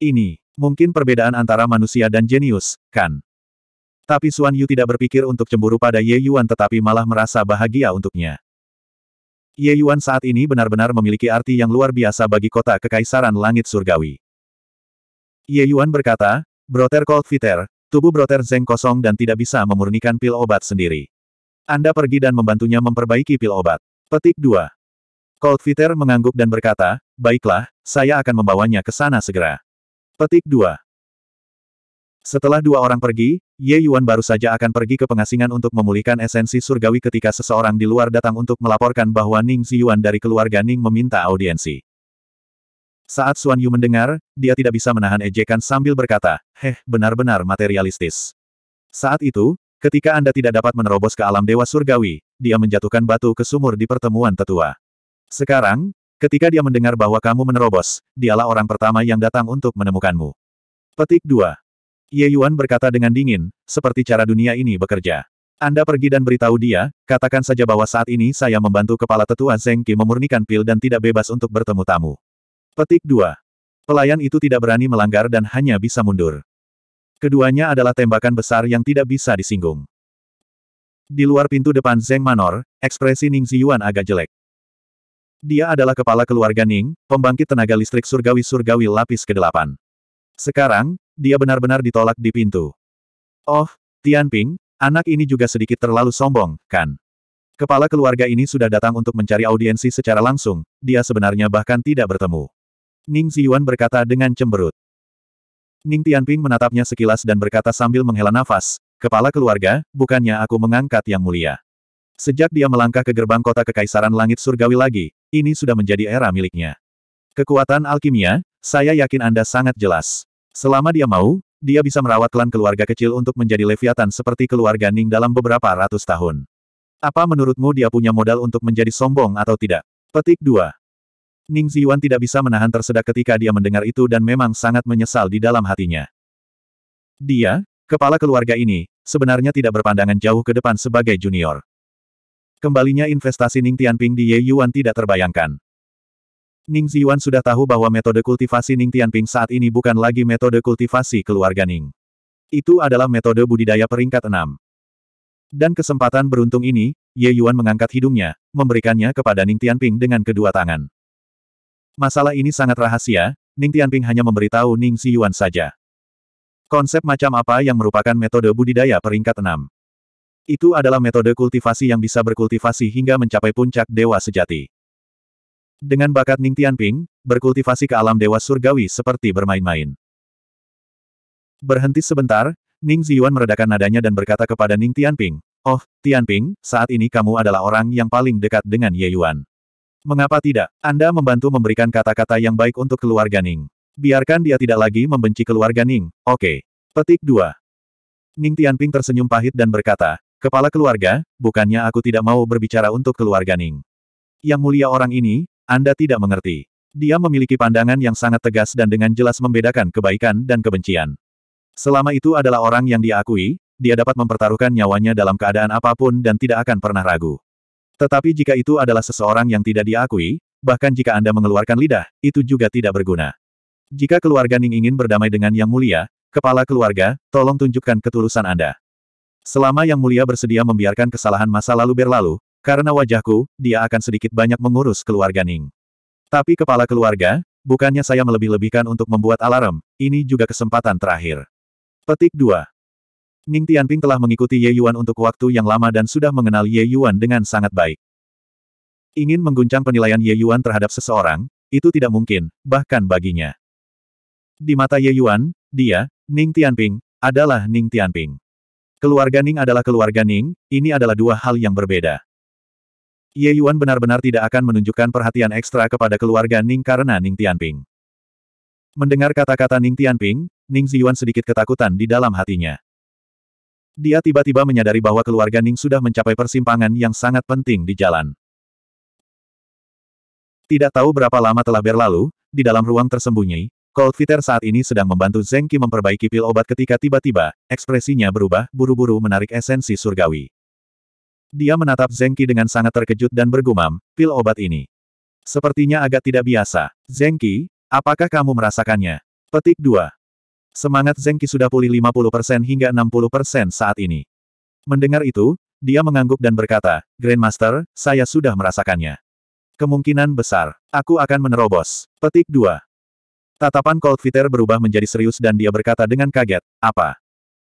Ini, Mungkin perbedaan antara manusia dan jenius, kan? Tapi Suan Yu tidak berpikir untuk cemburu pada Ye Yuan tetapi malah merasa bahagia untuknya. Ye Yuan saat ini benar-benar memiliki arti yang luar biasa bagi kota Kekaisaran Langit Surgawi. Ye Yuan berkata, Broter Cold Fitter, tubuh Broter Zeng kosong dan tidak bisa memurnikan pil obat sendiri. Anda pergi dan membantunya memperbaiki pil obat. Petik 2. Cold Fitter mengangguk dan berkata, Baiklah, saya akan membawanya ke sana segera. Petik 2. Setelah dua orang pergi, Ye Yuan baru saja akan pergi ke pengasingan untuk memulihkan esensi surgawi ketika seseorang di luar datang untuk melaporkan bahwa Ning Ziyuan dari keluarga Ning meminta audiensi. Saat Suan Yu mendengar, dia tidak bisa menahan ejekan sambil berkata, Heh, benar-benar materialistis. Saat itu, ketika Anda tidak dapat menerobos ke alam dewa surgawi, dia menjatuhkan batu ke sumur di pertemuan tetua. Sekarang, Ketika dia mendengar bahwa kamu menerobos, dialah orang pertama yang datang untuk menemukanmu. Petik 2. Ye Yuan berkata dengan dingin, seperti cara dunia ini bekerja. Anda pergi dan beritahu dia, katakan saja bahwa saat ini saya membantu kepala tetua Zeng Qi memurnikan pil dan tidak bebas untuk bertemu tamu. Petik 2. Pelayan itu tidak berani melanggar dan hanya bisa mundur. Keduanya adalah tembakan besar yang tidak bisa disinggung. Di luar pintu depan Zeng Manor, ekspresi Ning Ziyuan agak jelek. Dia adalah kepala keluarga Ning, pembangkit tenaga listrik surgawi-surgawi lapis ke-8. Sekarang, dia benar-benar ditolak di pintu. Oh, Tianping, anak ini juga sedikit terlalu sombong, kan? Kepala keluarga ini sudah datang untuk mencari audiensi secara langsung, dia sebenarnya bahkan tidak bertemu. Ning Ziyuan berkata dengan cemberut. Ning Tianping menatapnya sekilas dan berkata sambil menghela nafas, Kepala keluarga, bukannya aku mengangkat yang mulia. Sejak dia melangkah ke gerbang kota Kekaisaran Langit Surgawi lagi, ini sudah menjadi era miliknya. Kekuatan alkimia, saya yakin Anda sangat jelas. Selama dia mau, dia bisa merawat klan keluarga kecil untuk menjadi leviatan seperti keluarga Ning dalam beberapa ratus tahun. Apa menurutmu dia punya modal untuk menjadi sombong atau tidak? Petik 2. Ning Ziyuan tidak bisa menahan tersedak ketika dia mendengar itu dan memang sangat menyesal di dalam hatinya. Dia, kepala keluarga ini, sebenarnya tidak berpandangan jauh ke depan sebagai junior. Kembalinya investasi Ning Tianping di Ye Yuan tidak terbayangkan. Ning Ziyuan sudah tahu bahwa metode kultivasi Ning Tianping saat ini bukan lagi metode kultivasi keluarga Ning. Itu adalah metode budidaya peringkat 6. Dan kesempatan beruntung ini, Ye Yuan mengangkat hidungnya, memberikannya kepada Ning Tianping dengan kedua tangan. Masalah ini sangat rahasia, Ning Tianping hanya memberitahu Ning Ziyuan saja. Konsep macam apa yang merupakan metode budidaya peringkat 6? Itu adalah metode kultivasi yang bisa berkultivasi hingga mencapai puncak dewa sejati. Dengan bakat Ning Tianping, berkultivasi ke alam dewa surgawi seperti bermain-main. Berhenti sebentar, Ning Ziyuan meredakan nadanya dan berkata kepada Ning Tianping, Oh, Tianping, saat ini kamu adalah orang yang paling dekat dengan Ye Yuan. Mengapa tidak? Anda membantu memberikan kata-kata yang baik untuk keluarga Ning. Biarkan dia tidak lagi membenci keluarga Ning, oke. Okay. Petik 2. Ning Tianping tersenyum pahit dan berkata, Kepala keluarga, bukannya aku tidak mau berbicara untuk keluarga Ning. Yang mulia orang ini, Anda tidak mengerti. Dia memiliki pandangan yang sangat tegas dan dengan jelas membedakan kebaikan dan kebencian. Selama itu adalah orang yang diakui, dia dapat mempertaruhkan nyawanya dalam keadaan apapun dan tidak akan pernah ragu. Tetapi jika itu adalah seseorang yang tidak diakui, bahkan jika Anda mengeluarkan lidah, itu juga tidak berguna. Jika keluarga Ning ingin berdamai dengan Yang Mulia, kepala keluarga, tolong tunjukkan ketulusan Anda. Selama Yang Mulia bersedia membiarkan kesalahan masa lalu berlalu, karena wajahku, dia akan sedikit banyak mengurus keluarga Ning. Tapi kepala keluarga, bukannya saya melebih-lebihkan untuk membuat alarm, ini juga kesempatan terakhir. Petik 2. Ning Tianping telah mengikuti Ye Yuan untuk waktu yang lama dan sudah mengenal Ye Yuan dengan sangat baik. Ingin mengguncang penilaian Ye Yuan terhadap seseorang, itu tidak mungkin, bahkan baginya. Di mata Ye Yuan, dia, Ning Tianping, adalah Ning Tianping. Keluarga Ning adalah keluarga Ning, ini adalah dua hal yang berbeda. Ye Yuan benar-benar tidak akan menunjukkan perhatian ekstra kepada keluarga Ning karena Ning Tianping. Mendengar kata-kata Ning Tianping, Ning Ziyuan sedikit ketakutan di dalam hatinya. Dia tiba-tiba menyadari bahwa keluarga Ning sudah mencapai persimpangan yang sangat penting di jalan. Tidak tahu berapa lama telah berlalu, di dalam ruang tersembunyi, Fitter saat ini sedang membantu Zeng memperbaiki pil obat ketika tiba-tiba, ekspresinya berubah, buru-buru menarik esensi surgawi. Dia menatap Zeng dengan sangat terkejut dan bergumam, pil obat ini. Sepertinya agak tidak biasa. Zeng apakah kamu merasakannya? Petik 2. Semangat Zeng sudah pulih 50% hingga 60% saat ini. Mendengar itu, dia mengangguk dan berkata, Grandmaster, saya sudah merasakannya. Kemungkinan besar, aku akan menerobos. Petik 2. Tatapan Cold Fitter berubah menjadi serius dan dia berkata dengan kaget, apa?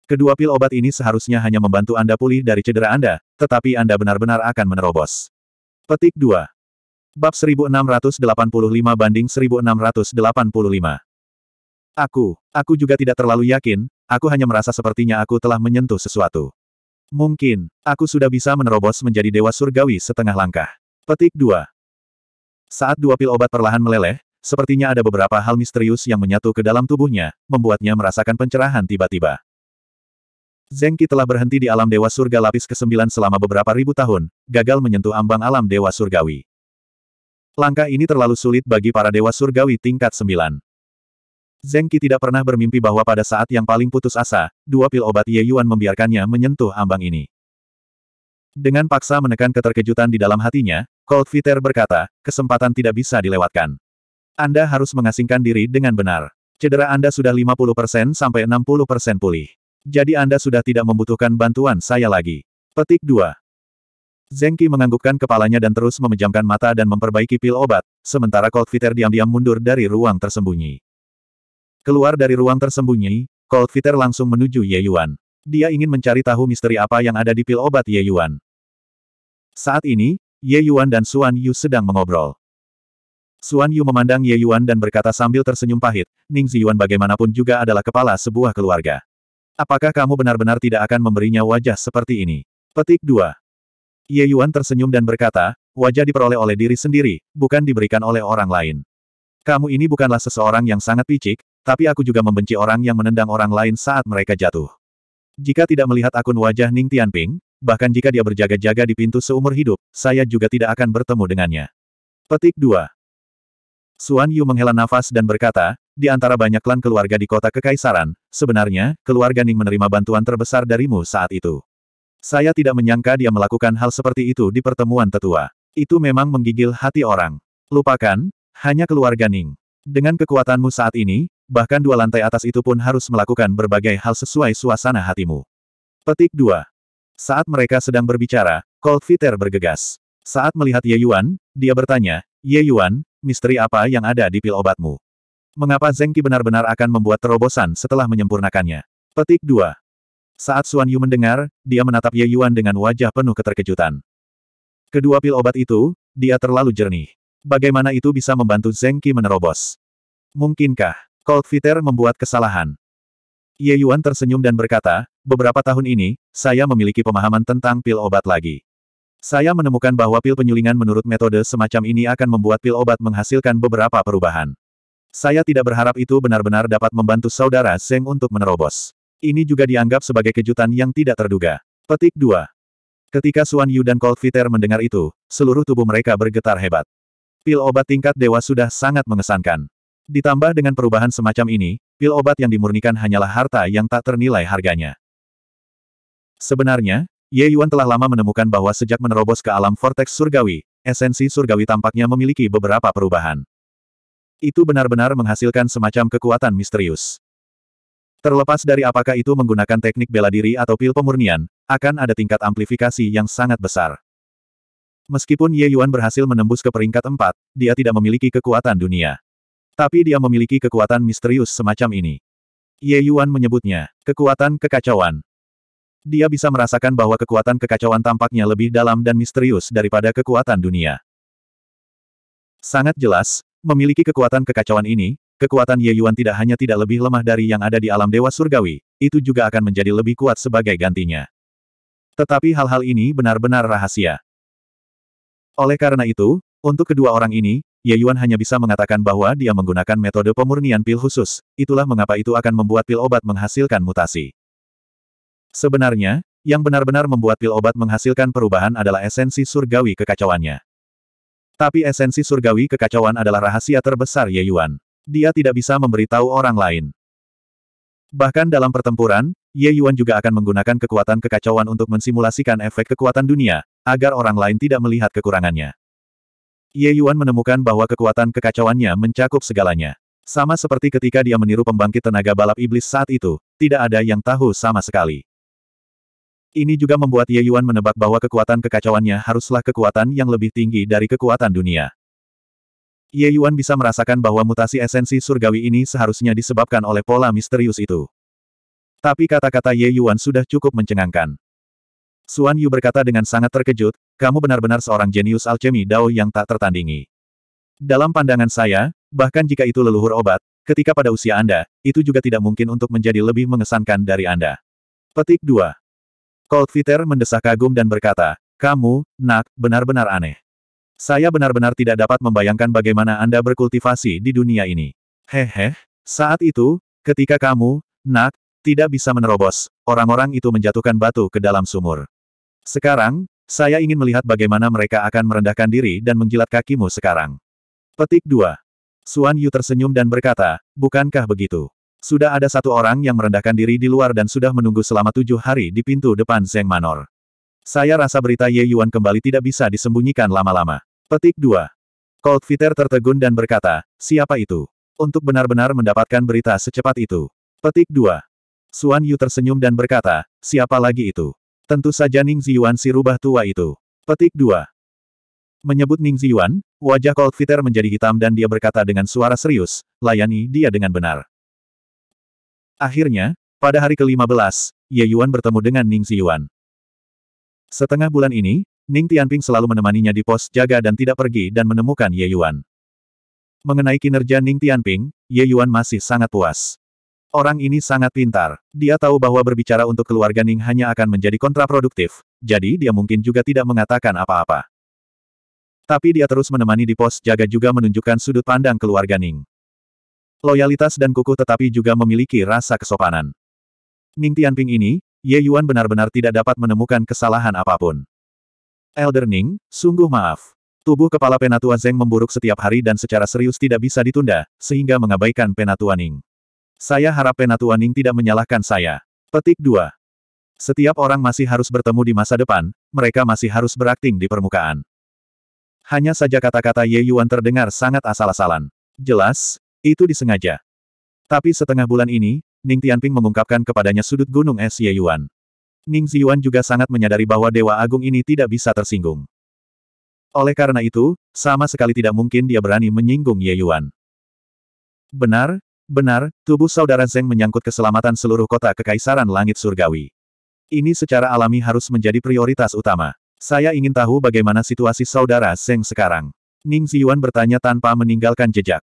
Kedua pil obat ini seharusnya hanya membantu Anda pulih dari cedera Anda, tetapi Anda benar-benar akan menerobos. Petik 2. Bab 1685 banding 1685. Aku, aku juga tidak terlalu yakin, aku hanya merasa sepertinya aku telah menyentuh sesuatu. Mungkin, aku sudah bisa menerobos menjadi dewa surgawi setengah langkah. Petik 2. Saat dua pil obat perlahan meleleh, Sepertinya ada beberapa hal misterius yang menyatu ke dalam tubuhnya, membuatnya merasakan pencerahan tiba-tiba. Zengki telah berhenti di alam dewa surga lapis ke-9 selama beberapa ribu tahun, gagal menyentuh ambang alam dewa surgawi. Langkah ini terlalu sulit bagi para dewa surgawi tingkat 9. Zengki tidak pernah bermimpi bahwa pada saat yang paling putus asa, dua pil obat Ye Yuan membiarkannya menyentuh ambang ini. Dengan paksa menekan keterkejutan di dalam hatinya, Cold Viter berkata, kesempatan tidak bisa dilewatkan. Anda harus mengasingkan diri dengan benar. Cedera Anda sudah 50% sampai 60% pulih. Jadi Anda sudah tidak membutuhkan bantuan saya lagi. Petik 2. Zengki menganggukkan kepalanya dan terus memejamkan mata dan memperbaiki pil obat, sementara Cold Fitter diam-diam mundur dari ruang tersembunyi. Keluar dari ruang tersembunyi, Cold Fitter langsung menuju Ye Yuan. Dia ingin mencari tahu misteri apa yang ada di pil obat Ye Yuan. Saat ini, Ye Yuan dan Suan Yu sedang mengobrol. Suan Yu memandang Ye Yuan dan berkata sambil tersenyum pahit, Ning Ziyuan bagaimanapun juga adalah kepala sebuah keluarga. Apakah kamu benar-benar tidak akan memberinya wajah seperti ini? Petik 2. Ye Yuan tersenyum dan berkata, wajah diperoleh oleh diri sendiri, bukan diberikan oleh orang lain. Kamu ini bukanlah seseorang yang sangat picik, tapi aku juga membenci orang yang menendang orang lain saat mereka jatuh. Jika tidak melihat akun wajah Ning Tianping, bahkan jika dia berjaga-jaga di pintu seumur hidup, saya juga tidak akan bertemu dengannya. Petik 2. Suan Yu menghela nafas dan berkata, di antara banyak klan keluarga di kota Kekaisaran, sebenarnya, keluarga Ning menerima bantuan terbesar darimu saat itu. Saya tidak menyangka dia melakukan hal seperti itu di pertemuan tetua. Itu memang menggigil hati orang. Lupakan, hanya keluarga Ning. Dengan kekuatanmu saat ini, bahkan dua lantai atas itu pun harus melakukan berbagai hal sesuai suasana hatimu. Petik 2. Saat mereka sedang berbicara, Cold Fitter bergegas. Saat melihat Ye Yuan, dia bertanya, Ye Yuan, misteri apa yang ada di pil obatmu? Mengapa Zengki benar-benar akan membuat terobosan setelah menyempurnakannya? Petik 2. Saat Suan Yu mendengar, dia menatap Ye Yuan dengan wajah penuh keterkejutan. Kedua pil obat itu, dia terlalu jernih. Bagaimana itu bisa membantu Zengki menerobos? Mungkinkah, Cold Fitter membuat kesalahan? Ye Yuan tersenyum dan berkata, beberapa tahun ini, saya memiliki pemahaman tentang pil obat lagi. Saya menemukan bahwa pil penyulingan menurut metode semacam ini akan membuat pil obat menghasilkan beberapa perubahan. Saya tidak berharap itu benar-benar dapat membantu saudara Zeng untuk menerobos. Ini juga dianggap sebagai kejutan yang tidak terduga. Petik 2. Ketika Suan Yu dan Cold Viter mendengar itu, seluruh tubuh mereka bergetar hebat. Pil obat tingkat dewa sudah sangat mengesankan. Ditambah dengan perubahan semacam ini, pil obat yang dimurnikan hanyalah harta yang tak ternilai harganya. Sebenarnya, Ye Yuan telah lama menemukan bahwa sejak menerobos ke alam vortex surgawi, esensi surgawi tampaknya memiliki beberapa perubahan. Itu benar-benar menghasilkan semacam kekuatan misterius. Terlepas dari apakah itu menggunakan teknik bela diri atau pil pemurnian, akan ada tingkat amplifikasi yang sangat besar. Meskipun Ye Yuan berhasil menembus ke peringkat 4, dia tidak memiliki kekuatan dunia. Tapi dia memiliki kekuatan misterius semacam ini. Ye Yuan menyebutnya, kekuatan kekacauan. Dia bisa merasakan bahwa kekuatan kekacauan tampaknya lebih dalam dan misterius daripada kekuatan dunia. Sangat jelas, memiliki kekuatan kekacauan ini, kekuatan Ye Yuan tidak hanya tidak lebih lemah dari yang ada di alam dewa surgawi, itu juga akan menjadi lebih kuat sebagai gantinya. Tetapi hal-hal ini benar-benar rahasia. Oleh karena itu, untuk kedua orang ini, Ye Yuan hanya bisa mengatakan bahwa dia menggunakan metode pemurnian pil khusus, itulah mengapa itu akan membuat pil obat menghasilkan mutasi. Sebenarnya, yang benar-benar membuat pil obat menghasilkan perubahan adalah esensi surgawi kekacauannya. Tapi esensi surgawi kekacauan adalah rahasia terbesar Ye Yuan. Dia tidak bisa memberitahu orang lain. Bahkan dalam pertempuran, Ye Yuan juga akan menggunakan kekuatan kekacauan untuk mensimulasikan efek kekuatan dunia, agar orang lain tidak melihat kekurangannya. Ye Yuan menemukan bahwa kekuatan kekacauannya mencakup segalanya. Sama seperti ketika dia meniru pembangkit tenaga balap iblis saat itu, tidak ada yang tahu sama sekali. Ini juga membuat Ye Yuan menebak bahwa kekuatan kekacauannya haruslah kekuatan yang lebih tinggi dari kekuatan dunia. Ye Yuan bisa merasakan bahwa mutasi esensi surgawi ini seharusnya disebabkan oleh pola misterius itu. Tapi kata-kata Ye Yuan sudah cukup mencengangkan. Suan Yu berkata dengan sangat terkejut, kamu benar-benar seorang jenius alchemy Dao yang tak tertandingi. Dalam pandangan saya, bahkan jika itu leluhur obat, ketika pada usia Anda, itu juga tidak mungkin untuk menjadi lebih mengesankan dari Anda. Petik 2. Cold Viter mendesah kagum dan berkata, kamu, nak, benar-benar aneh. Saya benar-benar tidak dapat membayangkan bagaimana Anda berkultivasi di dunia ini. Hehe, saat itu, ketika kamu, nak, tidak bisa menerobos, orang-orang itu menjatuhkan batu ke dalam sumur. Sekarang, saya ingin melihat bagaimana mereka akan merendahkan diri dan menjilat kakimu sekarang. Petik 2. Suan Yu tersenyum dan berkata, bukankah begitu? Sudah ada satu orang yang merendahkan diri di luar dan sudah menunggu selama tujuh hari di pintu depan Zeng Manor. Saya rasa berita Ye Yuan kembali tidak bisa disembunyikan lama-lama. Petik 2. Cold Fitter tertegun dan berkata, siapa itu? Untuk benar-benar mendapatkan berita secepat itu. Petik 2. Suan Yu tersenyum dan berkata, siapa lagi itu? Tentu saja Ning Ziyuan si rubah tua itu. Petik 2. Menyebut Ning Ziyuan, wajah Cold Fitter menjadi hitam dan dia berkata dengan suara serius, layani dia dengan benar. Akhirnya, pada hari ke-15, Ye Yuan bertemu dengan Ning Xiyuan. Setengah bulan ini, Ning Tianping selalu menemaninya di pos jaga dan tidak pergi dan menemukan Ye Yuan. Mengenai kinerja Ning Tianping, Ye Yuan masih sangat puas. Orang ini sangat pintar. Dia tahu bahwa berbicara untuk keluarga Ning hanya akan menjadi kontraproduktif, jadi dia mungkin juga tidak mengatakan apa-apa. Tapi dia terus menemani di pos jaga juga menunjukkan sudut pandang keluarga Ning loyalitas dan kukuh tetapi juga memiliki rasa kesopanan. Ning Tianping ini, Ye Yuan benar-benar tidak dapat menemukan kesalahan apapun. Elder Ning, sungguh maaf. Tubuh kepala Penatua Zeng memburuk setiap hari dan secara serius tidak bisa ditunda, sehingga mengabaikan Penatua Ning. Saya harap Penatua Ning tidak menyalahkan saya. Petik 2. Setiap orang masih harus bertemu di masa depan, mereka masih harus berakting di permukaan. Hanya saja kata-kata Ye Yuan terdengar sangat asal-asalan. Jelas, itu disengaja. Tapi setengah bulan ini, Ning Tianping mengungkapkan kepadanya sudut gunung es Ye Yuan. Ning Ziyuan juga sangat menyadari bahwa Dewa Agung ini tidak bisa tersinggung. Oleh karena itu, sama sekali tidak mungkin dia berani menyinggung Ye Yuan. Benar, benar, tubuh saudara Zeng menyangkut keselamatan seluruh kota Kekaisaran Langit Surgawi. Ini secara alami harus menjadi prioritas utama. Saya ingin tahu bagaimana situasi saudara Zeng sekarang. Ning Ziyuan bertanya tanpa meninggalkan jejak.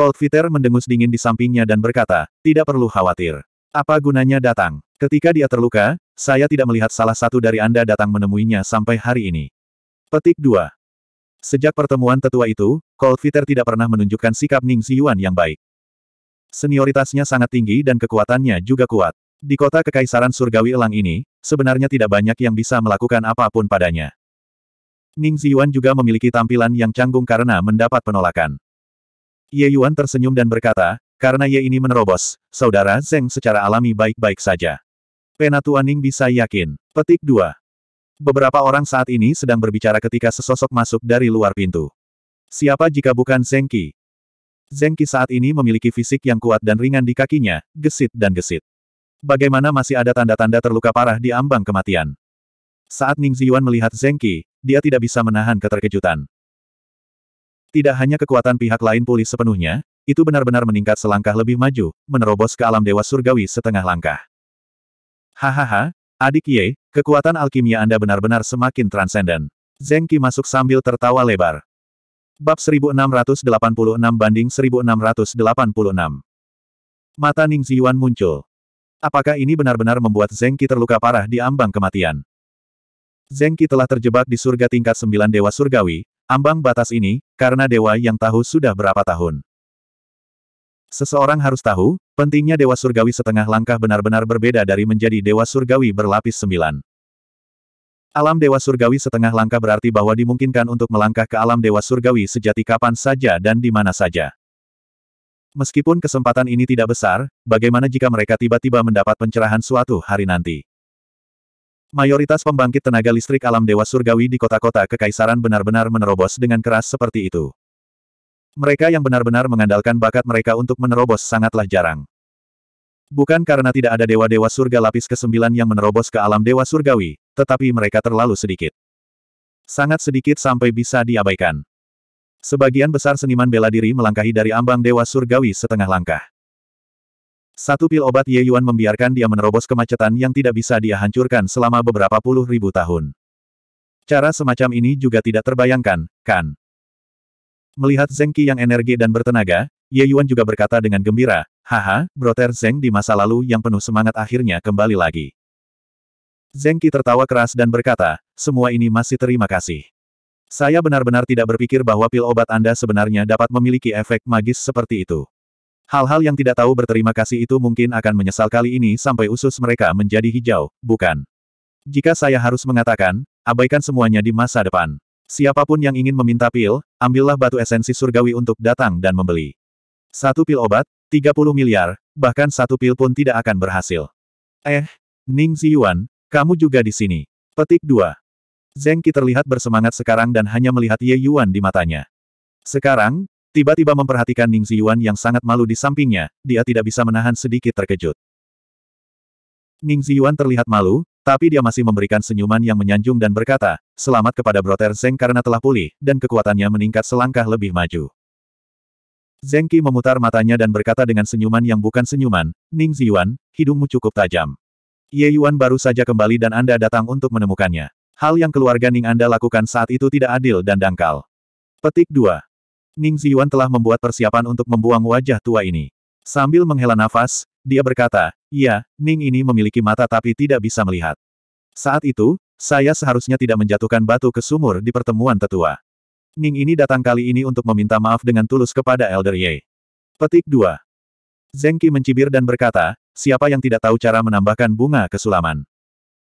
Cold Viter mendengus dingin di sampingnya dan berkata, tidak perlu khawatir. Apa gunanya datang? Ketika dia terluka, saya tidak melihat salah satu dari Anda datang menemuinya sampai hari ini. Petik 2. Sejak pertemuan tetua itu, Cold Viter tidak pernah menunjukkan sikap Ning Ziyuan yang baik. Senioritasnya sangat tinggi dan kekuatannya juga kuat. Di kota Kekaisaran Surgawi Elang ini, sebenarnya tidak banyak yang bisa melakukan apapun padanya. Ning Ziyuan juga memiliki tampilan yang canggung karena mendapat penolakan. Ye Yuan tersenyum dan berkata, karena Ye ini menerobos, saudara Zeng secara alami baik-baik saja. Penatua Ning bisa yakin. Petik 2. Beberapa orang saat ini sedang berbicara ketika sesosok masuk dari luar pintu. Siapa jika bukan Zeng Qi? Zeng Qi saat ini memiliki fisik yang kuat dan ringan di kakinya, gesit dan gesit. Bagaimana masih ada tanda-tanda terluka parah di ambang kematian? Saat Ning Ziyuan melihat Zeng Qi, dia tidak bisa menahan keterkejutan. Tidak hanya kekuatan pihak lain pulih sepenuhnya, itu benar-benar meningkat selangkah lebih maju, menerobos ke alam dewa surgawi setengah langkah. Hahaha, adik Ye, kekuatan alkimia Anda benar-benar semakin transenden. Zeng Qi masuk sambil tertawa lebar. Bab 1686 banding 1686. Mata Ning Ziyuan muncul. Apakah ini benar-benar membuat Zeng Qi terluka parah di ambang kematian? Zeng Qi telah terjebak di surga tingkat 9 dewa surgawi, ambang batas ini, karena dewa yang tahu sudah berapa tahun. Seseorang harus tahu, pentingnya Dewa Surgawi setengah langkah benar-benar berbeda dari menjadi Dewa Surgawi berlapis sembilan. Alam Dewa Surgawi setengah langkah berarti bahwa dimungkinkan untuk melangkah ke alam Dewa Surgawi sejati kapan saja dan di mana saja. Meskipun kesempatan ini tidak besar, bagaimana jika mereka tiba-tiba mendapat pencerahan suatu hari nanti? Mayoritas pembangkit tenaga listrik alam dewa surgawi di kota-kota kekaisaran benar-benar menerobos dengan keras seperti itu. Mereka yang benar-benar mengandalkan bakat mereka untuk menerobos sangatlah jarang. Bukan karena tidak ada dewa-dewa surga lapis ke-9 yang menerobos ke alam dewa surgawi, tetapi mereka terlalu sedikit. Sangat sedikit sampai bisa diabaikan. Sebagian besar seniman bela diri melangkahi dari ambang dewa surgawi setengah langkah. Satu pil obat Ye Yuan membiarkan dia menerobos kemacetan yang tidak bisa dia hancurkan selama beberapa puluh ribu tahun. Cara semacam ini juga tidak terbayangkan, kan? Melihat Zeng Qi yang energi dan bertenaga, Ye Yuan juga berkata dengan gembira, Haha, broter Zeng di masa lalu yang penuh semangat akhirnya kembali lagi. Zeng Qi tertawa keras dan berkata, semua ini masih terima kasih. Saya benar-benar tidak berpikir bahwa pil obat Anda sebenarnya dapat memiliki efek magis seperti itu. Hal-hal yang tidak tahu berterima kasih itu mungkin akan menyesal kali ini sampai usus mereka menjadi hijau, bukan? Jika saya harus mengatakan, abaikan semuanya di masa depan. Siapapun yang ingin meminta pil, ambillah batu esensi surgawi untuk datang dan membeli. Satu pil obat, 30 miliar, bahkan satu pil pun tidak akan berhasil. Eh, Ning Ziyuan, kamu juga di sini. Petik 2. Zeng Qi terlihat bersemangat sekarang dan hanya melihat Ye Yuan di matanya. Sekarang, Tiba-tiba memperhatikan Ning Ziyuan yang sangat malu di sampingnya, dia tidak bisa menahan sedikit terkejut. Ning Ziyuan terlihat malu, tapi dia masih memberikan senyuman yang menyanjung dan berkata, selamat kepada Broter Zeng karena telah pulih, dan kekuatannya meningkat selangkah lebih maju. Zeng Qi memutar matanya dan berkata dengan senyuman yang bukan senyuman, Ning Ziyuan, hidungmu cukup tajam. Ye Yuan baru saja kembali dan Anda datang untuk menemukannya. Hal yang keluarga Ning Anda lakukan saat itu tidak adil dan dangkal. Petik 2. Ning Ziyuan telah membuat persiapan untuk membuang wajah tua ini. Sambil menghela nafas, dia berkata, "Ya, Ning ini memiliki mata tapi tidak bisa melihat. Saat itu, saya seharusnya tidak menjatuhkan batu ke sumur di pertemuan tetua. Ning ini datang kali ini untuk meminta maaf dengan tulus kepada Elder Ye. Petik 2. Zengki mencibir dan berkata, siapa yang tidak tahu cara menambahkan bunga ke sulaman?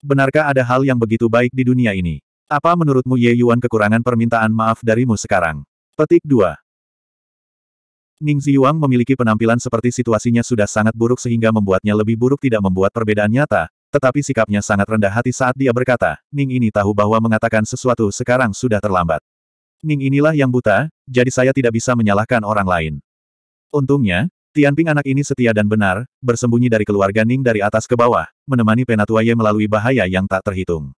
Benarkah ada hal yang begitu baik di dunia ini? Apa menurutmu Ye Yuan kekurangan permintaan maaf darimu sekarang? Petik 2. Ning Ziyuang memiliki penampilan seperti situasinya sudah sangat buruk sehingga membuatnya lebih buruk tidak membuat perbedaan nyata, tetapi sikapnya sangat rendah hati saat dia berkata, Ning ini tahu bahwa mengatakan sesuatu sekarang sudah terlambat. Ning inilah yang buta, jadi saya tidak bisa menyalahkan orang lain. Untungnya, Tianping anak ini setia dan benar, bersembunyi dari keluarga Ning dari atas ke bawah, menemani Penatua Ye melalui bahaya yang tak terhitung.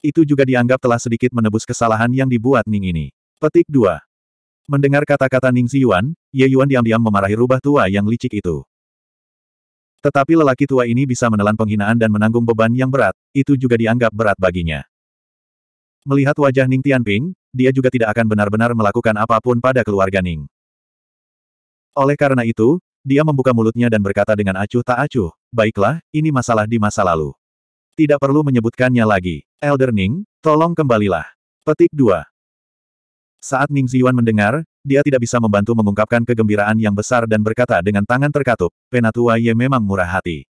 Itu juga dianggap telah sedikit menebus kesalahan yang dibuat Ning ini. Petik 2. Mendengar kata-kata Ning Ziyuan, Ye Yuan diam-diam memarahi rubah tua yang licik itu. Tetapi lelaki tua ini bisa menelan penghinaan dan menanggung beban yang berat, itu juga dianggap berat baginya. Melihat wajah Ning Tianping, dia juga tidak akan benar-benar melakukan apapun pada keluarga Ning. Oleh karena itu, dia membuka mulutnya dan berkata dengan acuh tak acuh, baiklah, ini masalah di masa lalu. Tidak perlu menyebutkannya lagi. Elder Ning, tolong kembalilah. Petik 2. Saat Ning Ziyuan mendengar, dia tidak bisa membantu mengungkapkan kegembiraan yang besar dan berkata dengan tangan terkatup, Penatua Ye memang murah hati.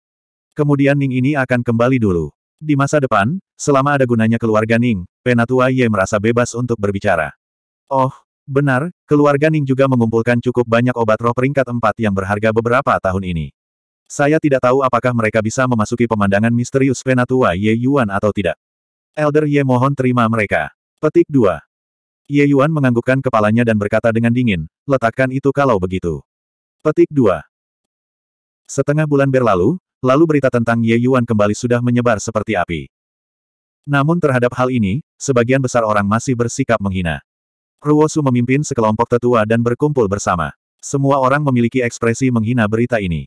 Kemudian Ning ini akan kembali dulu. Di masa depan, selama ada gunanya keluarga Ning, Penatua Ye merasa bebas untuk berbicara. Oh, benar, keluarga Ning juga mengumpulkan cukup banyak obat roh peringkat 4 yang berharga beberapa tahun ini. Saya tidak tahu apakah mereka bisa memasuki pemandangan misterius Penatua Ye Yuan atau tidak. Elder Ye mohon terima mereka. Petik 2. Ye Yuan menganggukkan kepalanya dan berkata dengan dingin, letakkan itu kalau begitu. Petik 2. Setengah bulan berlalu, lalu berita tentang Ye Yuan kembali sudah menyebar seperti api. Namun terhadap hal ini, sebagian besar orang masih bersikap menghina. Ruosu memimpin sekelompok tetua dan berkumpul bersama. Semua orang memiliki ekspresi menghina berita ini.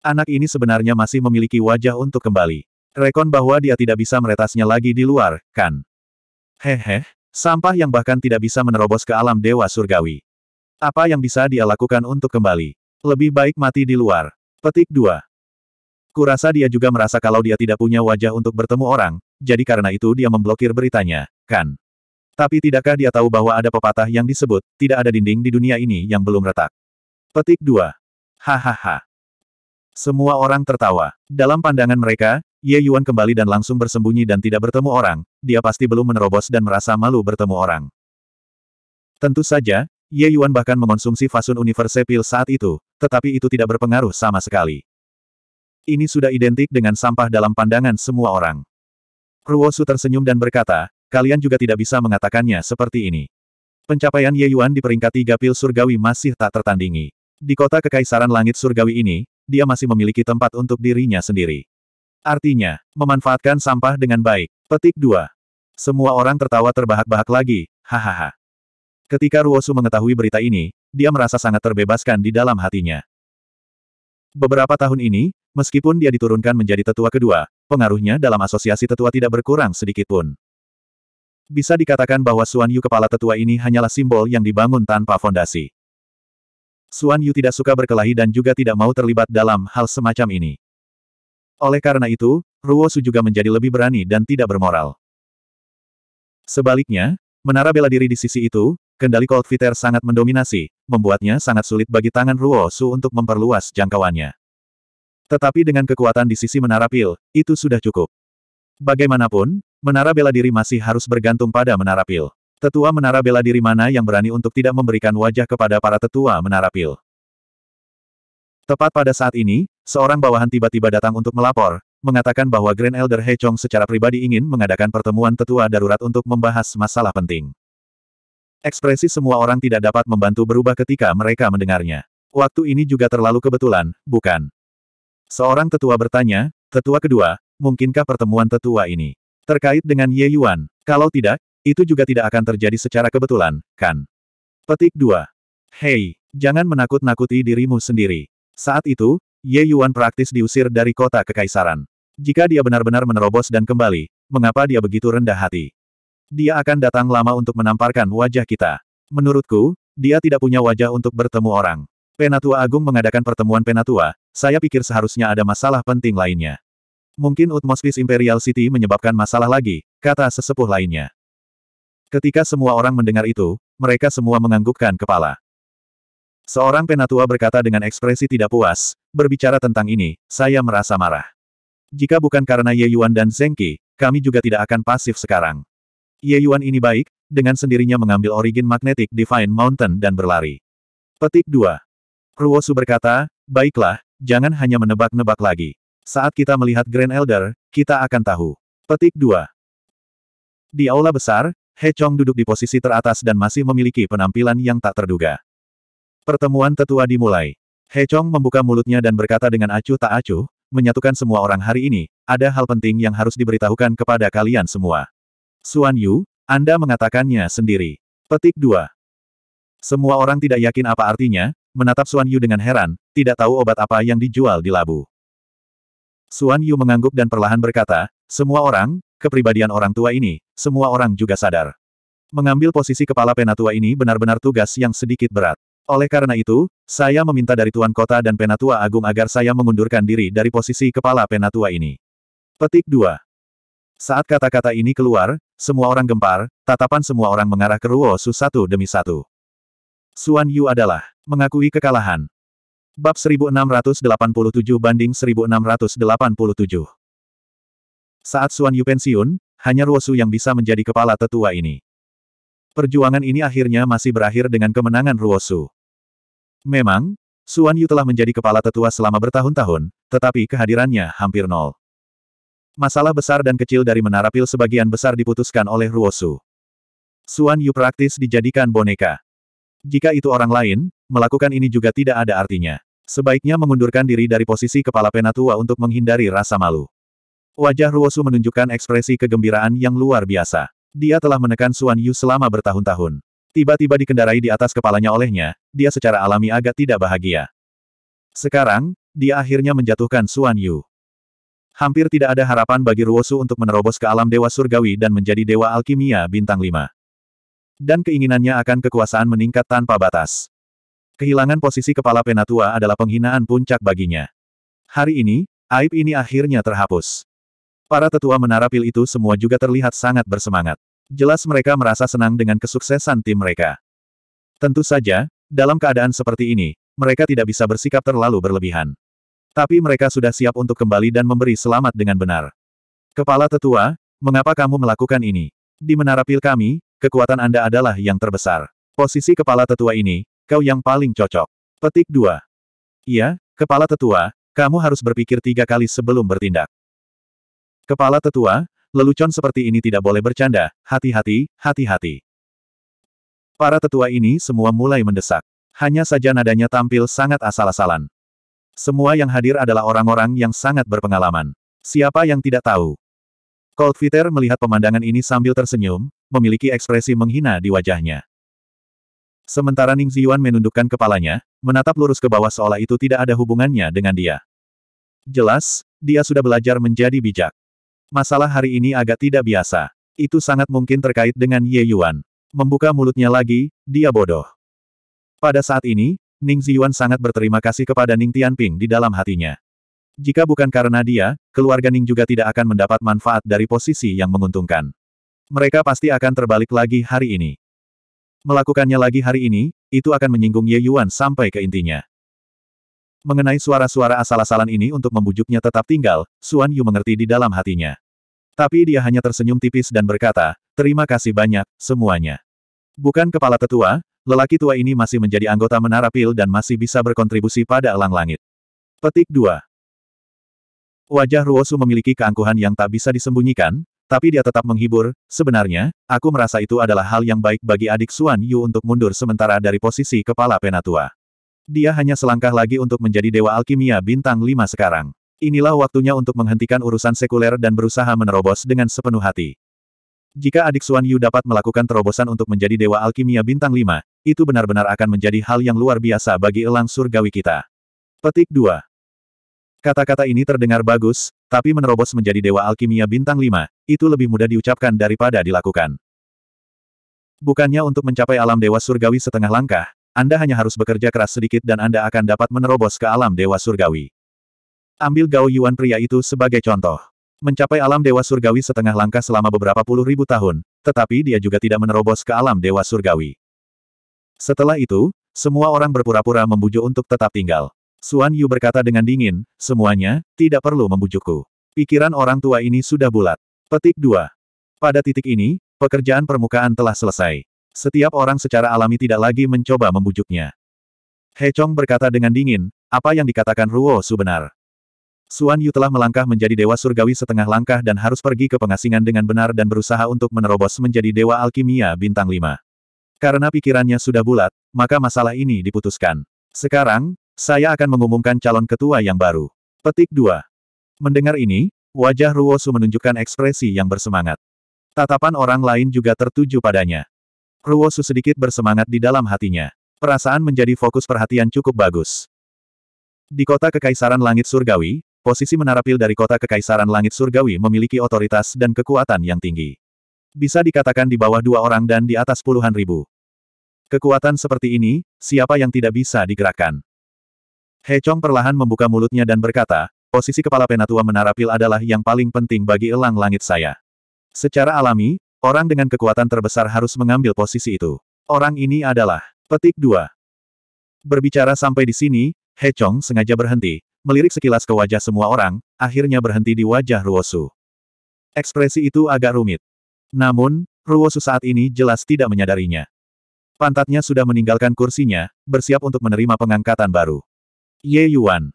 Anak ini sebenarnya masih memiliki wajah untuk kembali. Rekon bahwa dia tidak bisa meretasnya lagi di luar, kan? Hehe, Sampah yang bahkan tidak bisa menerobos ke alam dewa surgawi. Apa yang bisa dia lakukan untuk kembali? Lebih baik mati di luar. Petik 2. Kurasa dia juga merasa kalau dia tidak punya wajah untuk bertemu orang, jadi karena itu dia memblokir beritanya, kan? Tapi tidakkah dia tahu bahwa ada pepatah yang disebut, tidak ada dinding di dunia ini yang belum retak. Petik 2. Hahaha. Semua orang tertawa. Dalam pandangan mereka, Ye Yuan kembali dan langsung bersembunyi dan tidak bertemu orang, dia pasti belum menerobos dan merasa malu bertemu orang. Tentu saja, Ye Yuan bahkan mengonsumsi fasun universe pil saat itu, tetapi itu tidak berpengaruh sama sekali. Ini sudah identik dengan sampah dalam pandangan semua orang. Ruosu tersenyum dan berkata, kalian juga tidak bisa mengatakannya seperti ini. Pencapaian Ye Yuan di peringkat tiga pil surgawi masih tak tertandingi. Di kota kekaisaran langit surgawi ini, dia masih memiliki tempat untuk dirinya sendiri. Artinya, memanfaatkan sampah dengan baik. Petik 2. Semua orang tertawa terbahak-bahak lagi, hahaha. Ketika Ruosu mengetahui berita ini, dia merasa sangat terbebaskan di dalam hatinya. Beberapa tahun ini, meskipun dia diturunkan menjadi tetua kedua, pengaruhnya dalam asosiasi tetua tidak berkurang sedikit pun. Bisa dikatakan bahwa Suan Yu kepala tetua ini hanyalah simbol yang dibangun tanpa fondasi. Suan Yu tidak suka berkelahi dan juga tidak mau terlibat dalam hal semacam ini. Oleh karena itu, Ruosu juga menjadi lebih berani dan tidak bermoral. Sebaliknya, menara bela diri di sisi itu, kendali Cold Fitter sangat mendominasi, membuatnya sangat sulit bagi tangan Ruosu untuk memperluas jangkauannya. Tetapi dengan kekuatan di sisi menara pil, itu sudah cukup. Bagaimanapun, menara bela diri masih harus bergantung pada menara pil. Tetua menara bela diri mana yang berani untuk tidak memberikan wajah kepada para tetua menara pil? Tepat pada saat ini, seorang bawahan tiba-tiba datang untuk melapor, mengatakan bahwa Grand Elder He Chong secara pribadi ingin mengadakan pertemuan tetua darurat untuk membahas masalah penting. Ekspresi semua orang tidak dapat membantu berubah ketika mereka mendengarnya. Waktu ini juga terlalu kebetulan, bukan? Seorang tetua bertanya, tetua kedua, mungkinkah pertemuan tetua ini terkait dengan Ye Yuan? Kalau tidak, itu juga tidak akan terjadi secara kebetulan, kan? Petik 2. Hei, jangan menakut-nakuti dirimu sendiri. Saat itu, Ye Yuan praktis diusir dari kota kekaisaran. Jika dia benar-benar menerobos dan kembali, mengapa dia begitu rendah hati? Dia akan datang lama untuk menamparkan wajah kita. Menurutku, dia tidak punya wajah untuk bertemu orang. Penatua Agung mengadakan pertemuan Penatua, saya pikir seharusnya ada masalah penting lainnya. Mungkin Utmospis Imperial City menyebabkan masalah lagi, kata sesepuh lainnya. Ketika semua orang mendengar itu, mereka semua menganggukkan kepala. Seorang penatua berkata dengan ekspresi tidak puas, berbicara tentang ini, saya merasa marah. Jika bukan karena Ye Yuan dan Zheng Qi, kami juga tidak akan pasif sekarang. Ye Yuan ini baik, dengan sendirinya mengambil origin magnetik Divine Mountain dan berlari. Petik 2. Ruosu berkata, baiklah, jangan hanya menebak-nebak lagi. Saat kita melihat Grand Elder, kita akan tahu. Petik 2. Di aula besar, He Chong duduk di posisi teratas dan masih memiliki penampilan yang tak terduga. Pertemuan tetua dimulai. He Chong membuka mulutnya dan berkata dengan acuh tak acuh, menyatukan semua orang hari ini, ada hal penting yang harus diberitahukan kepada kalian semua. Suan Yu, Anda mengatakannya sendiri. Petik 2. Semua orang tidak yakin apa artinya, menatap Suan Yu dengan heran, tidak tahu obat apa yang dijual di labu. Suan Yu mengangguk dan perlahan berkata, semua orang, kepribadian orang tua ini, semua orang juga sadar. Mengambil posisi kepala penatua ini benar-benar tugas yang sedikit berat. Oleh karena itu, saya meminta dari Tuan Kota dan Penatua Agung agar saya mengundurkan diri dari posisi kepala Penatua ini. Petik 2. Saat kata-kata ini keluar, semua orang gempar, tatapan semua orang mengarah ke Ruo Su satu demi satu. Suan Yu adalah mengakui kekalahan. Bab 1687 banding 1687. Saat Suan Yu pensiun, hanya Ruo Su yang bisa menjadi kepala tetua ini. Perjuangan ini akhirnya masih berakhir dengan kemenangan Ruosu. Memang, Suan Yu telah menjadi kepala tetua selama bertahun-tahun, tetapi kehadirannya hampir nol. Masalah besar dan kecil dari menara pil sebagian besar diputuskan oleh Ruosu. Suan Yu praktis dijadikan boneka. Jika itu orang lain, melakukan ini juga tidak ada artinya. Sebaiknya mengundurkan diri dari posisi kepala penatua untuk menghindari rasa malu. Wajah Ruosu menunjukkan ekspresi kegembiraan yang luar biasa. Dia telah menekan Suan Yu selama bertahun-tahun. Tiba-tiba dikendarai di atas kepalanya olehnya, dia secara alami agak tidak bahagia. Sekarang, dia akhirnya menjatuhkan Suan Yu. Hampir tidak ada harapan bagi Ruosu untuk menerobos ke alam dewa surgawi dan menjadi dewa alkimia bintang 5. Dan keinginannya akan kekuasaan meningkat tanpa batas. Kehilangan posisi kepala penatua adalah penghinaan puncak baginya. Hari ini, aib ini akhirnya terhapus. Para tetua menara pil itu semua juga terlihat sangat bersemangat. Jelas mereka merasa senang dengan kesuksesan tim mereka. Tentu saja, dalam keadaan seperti ini, mereka tidak bisa bersikap terlalu berlebihan. Tapi mereka sudah siap untuk kembali dan memberi selamat dengan benar. Kepala tetua, mengapa kamu melakukan ini? Di menara pil kami, kekuatan Anda adalah yang terbesar. Posisi kepala tetua ini, kau yang paling cocok. Petik 2. Iya, kepala tetua, kamu harus berpikir tiga kali sebelum bertindak. Kepala tetua, lelucon seperti ini tidak boleh bercanda, hati-hati, hati-hati. Para tetua ini semua mulai mendesak. Hanya saja nadanya tampil sangat asal-asalan. Semua yang hadir adalah orang-orang yang sangat berpengalaman. Siapa yang tidak tahu? Cold Fitter melihat pemandangan ini sambil tersenyum, memiliki ekspresi menghina di wajahnya. Sementara Ning Ziyuan menundukkan kepalanya, menatap lurus ke bawah seolah itu tidak ada hubungannya dengan dia. Jelas, dia sudah belajar menjadi bijak. Masalah hari ini agak tidak biasa. Itu sangat mungkin terkait dengan Ye Yuan. Membuka mulutnya lagi, dia bodoh. Pada saat ini, Ning Ziyuan sangat berterima kasih kepada Ning Tianping di dalam hatinya. Jika bukan karena dia, keluarga Ning juga tidak akan mendapat manfaat dari posisi yang menguntungkan. Mereka pasti akan terbalik lagi hari ini. Melakukannya lagi hari ini, itu akan menyinggung Ye Yuan sampai ke intinya. Mengenai suara-suara asal-asalan ini untuk membujuknya tetap tinggal, Suan Yu mengerti di dalam hatinya. Tapi dia hanya tersenyum tipis dan berkata, terima kasih banyak, semuanya. Bukan kepala tetua, lelaki tua ini masih menjadi anggota Menara Pil dan masih bisa berkontribusi pada elang langit. Petik 2 Wajah Ruosu memiliki keangkuhan yang tak bisa disembunyikan, tapi dia tetap menghibur, sebenarnya, aku merasa itu adalah hal yang baik bagi adik Suan Yu untuk mundur sementara dari posisi kepala penatua. Dia hanya selangkah lagi untuk menjadi Dewa Alkimia Bintang 5 sekarang. Inilah waktunya untuk menghentikan urusan sekuler dan berusaha menerobos dengan sepenuh hati. Jika adik Xuan Yu dapat melakukan terobosan untuk menjadi Dewa Alkimia Bintang 5, itu benar-benar akan menjadi hal yang luar biasa bagi elang surgawi kita. Petik 2. Kata-kata ini terdengar bagus, tapi menerobos menjadi Dewa Alkimia Bintang 5, itu lebih mudah diucapkan daripada dilakukan. Bukannya untuk mencapai alam Dewa Surgawi setengah langkah, anda hanya harus bekerja keras sedikit dan Anda akan dapat menerobos ke alam dewa surgawi. Ambil Gao Yuan pria itu sebagai contoh. Mencapai alam dewa surgawi setengah langkah selama beberapa puluh ribu tahun, tetapi dia juga tidak menerobos ke alam dewa surgawi. Setelah itu, semua orang berpura-pura membujuk untuk tetap tinggal. Suan Yu berkata dengan dingin, semuanya, tidak perlu membujukku. Pikiran orang tua ini sudah bulat. Petik 2. Pada titik ini, pekerjaan permukaan telah selesai. Setiap orang secara alami tidak lagi mencoba membujuknya. He Chong berkata dengan dingin, apa yang dikatakan Ruo Su benar. Suan Yu telah melangkah menjadi dewa surgawi setengah langkah dan harus pergi ke pengasingan dengan benar dan berusaha untuk menerobos menjadi dewa alkimia bintang lima. Karena pikirannya sudah bulat, maka masalah ini diputuskan. Sekarang, saya akan mengumumkan calon ketua yang baru. Petik 2. Mendengar ini, wajah Ruo Su menunjukkan ekspresi yang bersemangat. Tatapan orang lain juga tertuju padanya. Ruosu sedikit bersemangat di dalam hatinya. Perasaan menjadi fokus perhatian cukup bagus. Di kota Kekaisaran Langit Surgawi, posisi menara pil dari kota Kekaisaran Langit Surgawi memiliki otoritas dan kekuatan yang tinggi. Bisa dikatakan di bawah dua orang dan di atas puluhan ribu. Kekuatan seperti ini, siapa yang tidak bisa digerakkan? He Chong perlahan membuka mulutnya dan berkata, posisi kepala penatua menara pil adalah yang paling penting bagi elang langit saya. Secara alami, Orang dengan kekuatan terbesar harus mengambil posisi itu. Orang ini adalah petik dua. Berbicara sampai di sini, He Chong sengaja berhenti, melirik sekilas ke wajah semua orang, akhirnya berhenti di wajah Ruosu. Ekspresi itu agak rumit. Namun, Ruosu saat ini jelas tidak menyadarinya. Pantatnya sudah meninggalkan kursinya, bersiap untuk menerima pengangkatan baru. Ye Yuan.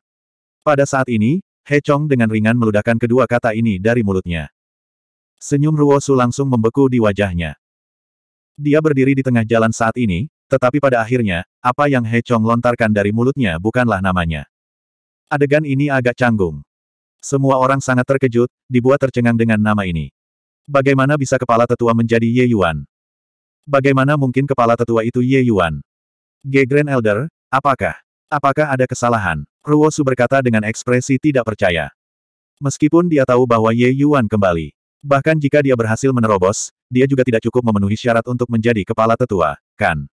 Pada saat ini, He Chong dengan ringan meludahkan kedua kata ini dari mulutnya. Senyum Ruosu langsung membeku di wajahnya. Dia berdiri di tengah jalan saat ini, tetapi pada akhirnya, apa yang He Chong lontarkan dari mulutnya bukanlah namanya. Adegan ini agak canggung. Semua orang sangat terkejut, dibuat tercengang dengan nama ini. Bagaimana bisa kepala tetua menjadi Ye Yuan? Bagaimana mungkin kepala tetua itu Ye Yuan? G Grand Elder, apakah? Apakah ada kesalahan? Ruosu berkata dengan ekspresi tidak percaya. Meskipun dia tahu bahwa Ye Yuan kembali. Bahkan jika dia berhasil menerobos, dia juga tidak cukup memenuhi syarat untuk menjadi kepala tetua, kan?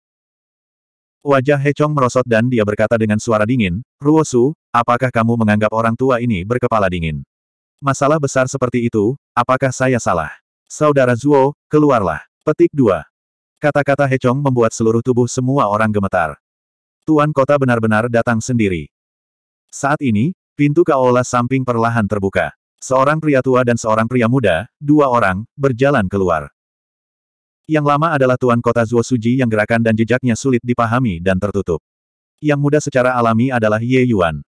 Wajah He Chong merosot dan dia berkata dengan suara dingin, Ruosu, apakah kamu menganggap orang tua ini berkepala dingin? Masalah besar seperti itu, apakah saya salah? Saudara Zuo, keluarlah. Petik 2. Kata-kata He Chong membuat seluruh tubuh semua orang gemetar. Tuan kota benar-benar datang sendiri. Saat ini, pintu ke samping perlahan terbuka. Seorang pria tua dan seorang pria muda, dua orang, berjalan keluar. Yang lama adalah tuan kota Zuo Suji yang gerakan dan jejaknya sulit dipahami dan tertutup. Yang muda secara alami adalah Ye Yuan.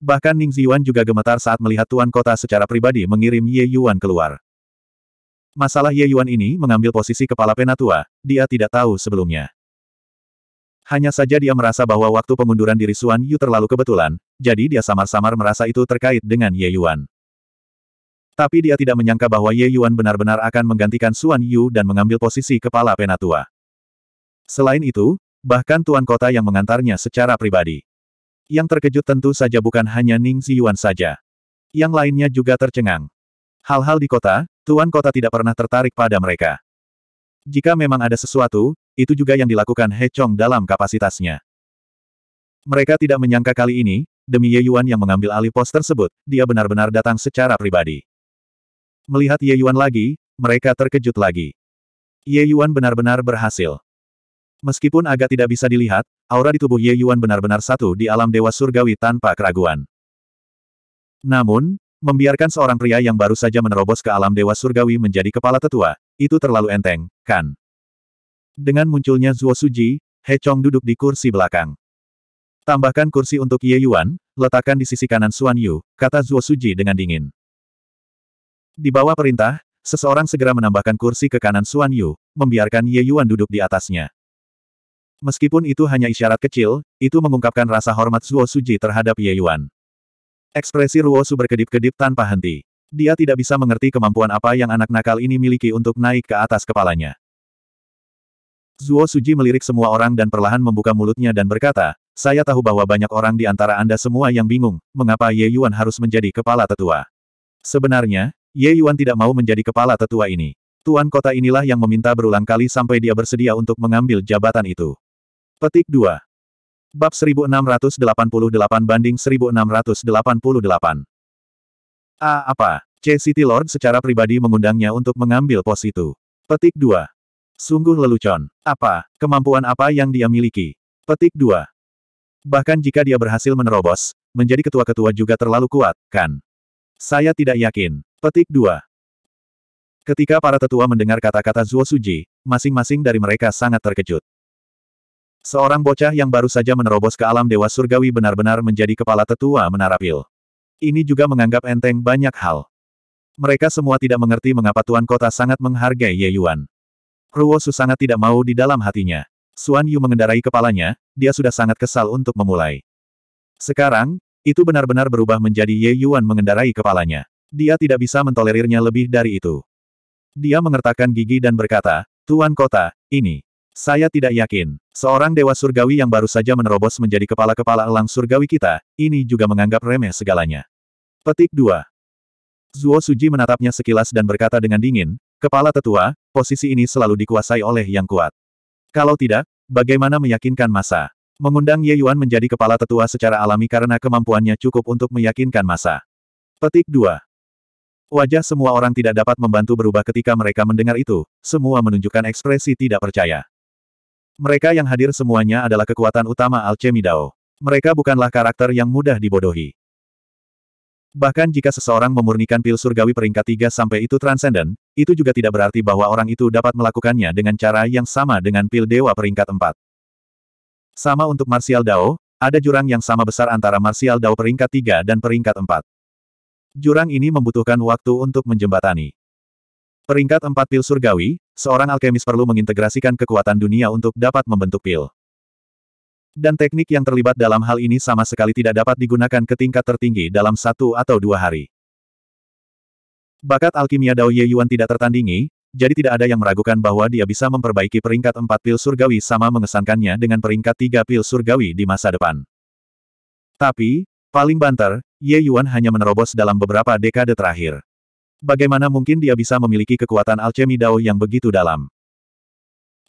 Bahkan Ning Ziyuan juga gemetar saat melihat tuan kota secara pribadi mengirim Ye Yuan keluar. Masalah Ye Yuan ini mengambil posisi kepala penatua, dia tidak tahu sebelumnya. Hanya saja dia merasa bahwa waktu pengunduran diri Suan Yu terlalu kebetulan, jadi dia samar-samar merasa itu terkait dengan Ye Yuan. Tapi dia tidak menyangka bahwa Ye Yuan benar-benar akan menggantikan Suan Yu dan mengambil posisi kepala penatua. Selain itu, bahkan tuan kota yang mengantarnya secara pribadi. Yang terkejut tentu saja bukan hanya Ning Ziyuan saja. Yang lainnya juga tercengang. Hal-hal di kota, tuan kota tidak pernah tertarik pada mereka. Jika memang ada sesuatu, itu juga yang dilakukan He Chong dalam kapasitasnya. Mereka tidak menyangka kali ini, demi Ye Yuan yang mengambil alih pos tersebut, dia benar-benar datang secara pribadi. Melihat Ye Yuan lagi, mereka terkejut lagi. Ye Yuan benar-benar berhasil. Meskipun agak tidak bisa dilihat, aura di tubuh Ye Yuan benar-benar satu di alam dewa surgawi tanpa keraguan. Namun, membiarkan seorang pria yang baru saja menerobos ke alam dewa surgawi menjadi kepala tetua, itu terlalu enteng, kan? Dengan munculnya Zuo Suji, He Chong duduk di kursi belakang. Tambahkan kursi untuk Ye Yuan, letakkan di sisi kanan Suan Yu, kata Zuo Suji dengan dingin. Di bawah perintah, seseorang segera menambahkan kursi ke kanan Suan Yu, membiarkan Ye Yuan duduk di atasnya. Meskipun itu hanya isyarat kecil, itu mengungkapkan rasa hormat Zuo Suji terhadap Ye Yuan. Ekspresi Ruo Su berkedip-kedip tanpa henti. Dia tidak bisa mengerti kemampuan apa yang anak nakal ini miliki untuk naik ke atas kepalanya. Zuo Suji melirik semua orang dan perlahan membuka mulutnya dan berkata, saya tahu bahwa banyak orang di antara Anda semua yang bingung, mengapa Ye Yuan harus menjadi kepala tetua. Sebenarnya, Ye Yuan tidak mau menjadi kepala tetua ini. Tuan kota inilah yang meminta berulang kali sampai dia bersedia untuk mengambil jabatan itu. Petik 2. Bab 1688 banding 1688. A. Apa? C. City Lord secara pribadi mengundangnya untuk mengambil pos itu. Petik 2. Sungguh lelucon. Apa? Kemampuan apa yang dia miliki? Petik 2. Bahkan jika dia berhasil menerobos, menjadi ketua-ketua juga terlalu kuat, kan? Saya tidak yakin. Petik 2. Ketika para tetua mendengar kata-kata Zuo Suji, masing-masing dari mereka sangat terkejut. Seorang bocah yang baru saja menerobos ke alam dewa surgawi benar-benar menjadi kepala tetua menara pil. Ini juga menganggap enteng banyak hal. Mereka semua tidak mengerti mengapa Tuan Kota sangat menghargai Ye Yuan. Ruo Su sangat tidak mau di dalam hatinya. Suan Yu mengendarai kepalanya, dia sudah sangat kesal untuk memulai. Sekarang, itu benar-benar berubah menjadi Ye Yuan mengendarai kepalanya. Dia tidak bisa mentolerirnya lebih dari itu. Dia mengertakkan gigi dan berkata, Tuan Kota, ini. Saya tidak yakin. Seorang dewa surgawi yang baru saja menerobos menjadi kepala-kepala elang surgawi kita, ini juga menganggap remeh segalanya. Petik 2. Zuo Suji menatapnya sekilas dan berkata dengan dingin, Kepala tetua, posisi ini selalu dikuasai oleh yang kuat. Kalau tidak, bagaimana meyakinkan masa? Mengundang Ye Yuan menjadi kepala tetua secara alami karena kemampuannya cukup untuk meyakinkan masa. Petik 2. Wajah semua orang tidak dapat membantu berubah ketika mereka mendengar itu, semua menunjukkan ekspresi tidak percaya. Mereka yang hadir semuanya adalah kekuatan utama alchemy Dao. Mereka bukanlah karakter yang mudah dibodohi. Bahkan jika seseorang memurnikan pil surgawi peringkat 3 sampai itu transenden, itu juga tidak berarti bahwa orang itu dapat melakukannya dengan cara yang sama dengan pil dewa peringkat 4. Sama untuk Martial Dao, ada jurang yang sama besar antara Martial Dao peringkat 3 dan peringkat 4. Jurang ini membutuhkan waktu untuk menjembatani. Peringkat 4 pil surgawi, seorang alkemis perlu mengintegrasikan kekuatan dunia untuk dapat membentuk pil. Dan teknik yang terlibat dalam hal ini sama sekali tidak dapat digunakan ke tingkat tertinggi dalam satu atau dua hari. Bakat alkimia Dao Ye Yuan tidak tertandingi, jadi tidak ada yang meragukan bahwa dia bisa memperbaiki peringkat 4 pil surgawi sama mengesankannya dengan peringkat 3 pil surgawi di masa depan. Tapi, Paling banter, Ye Yuan hanya menerobos dalam beberapa dekade terakhir. Bagaimana mungkin dia bisa memiliki kekuatan alchemy Dao yang begitu dalam?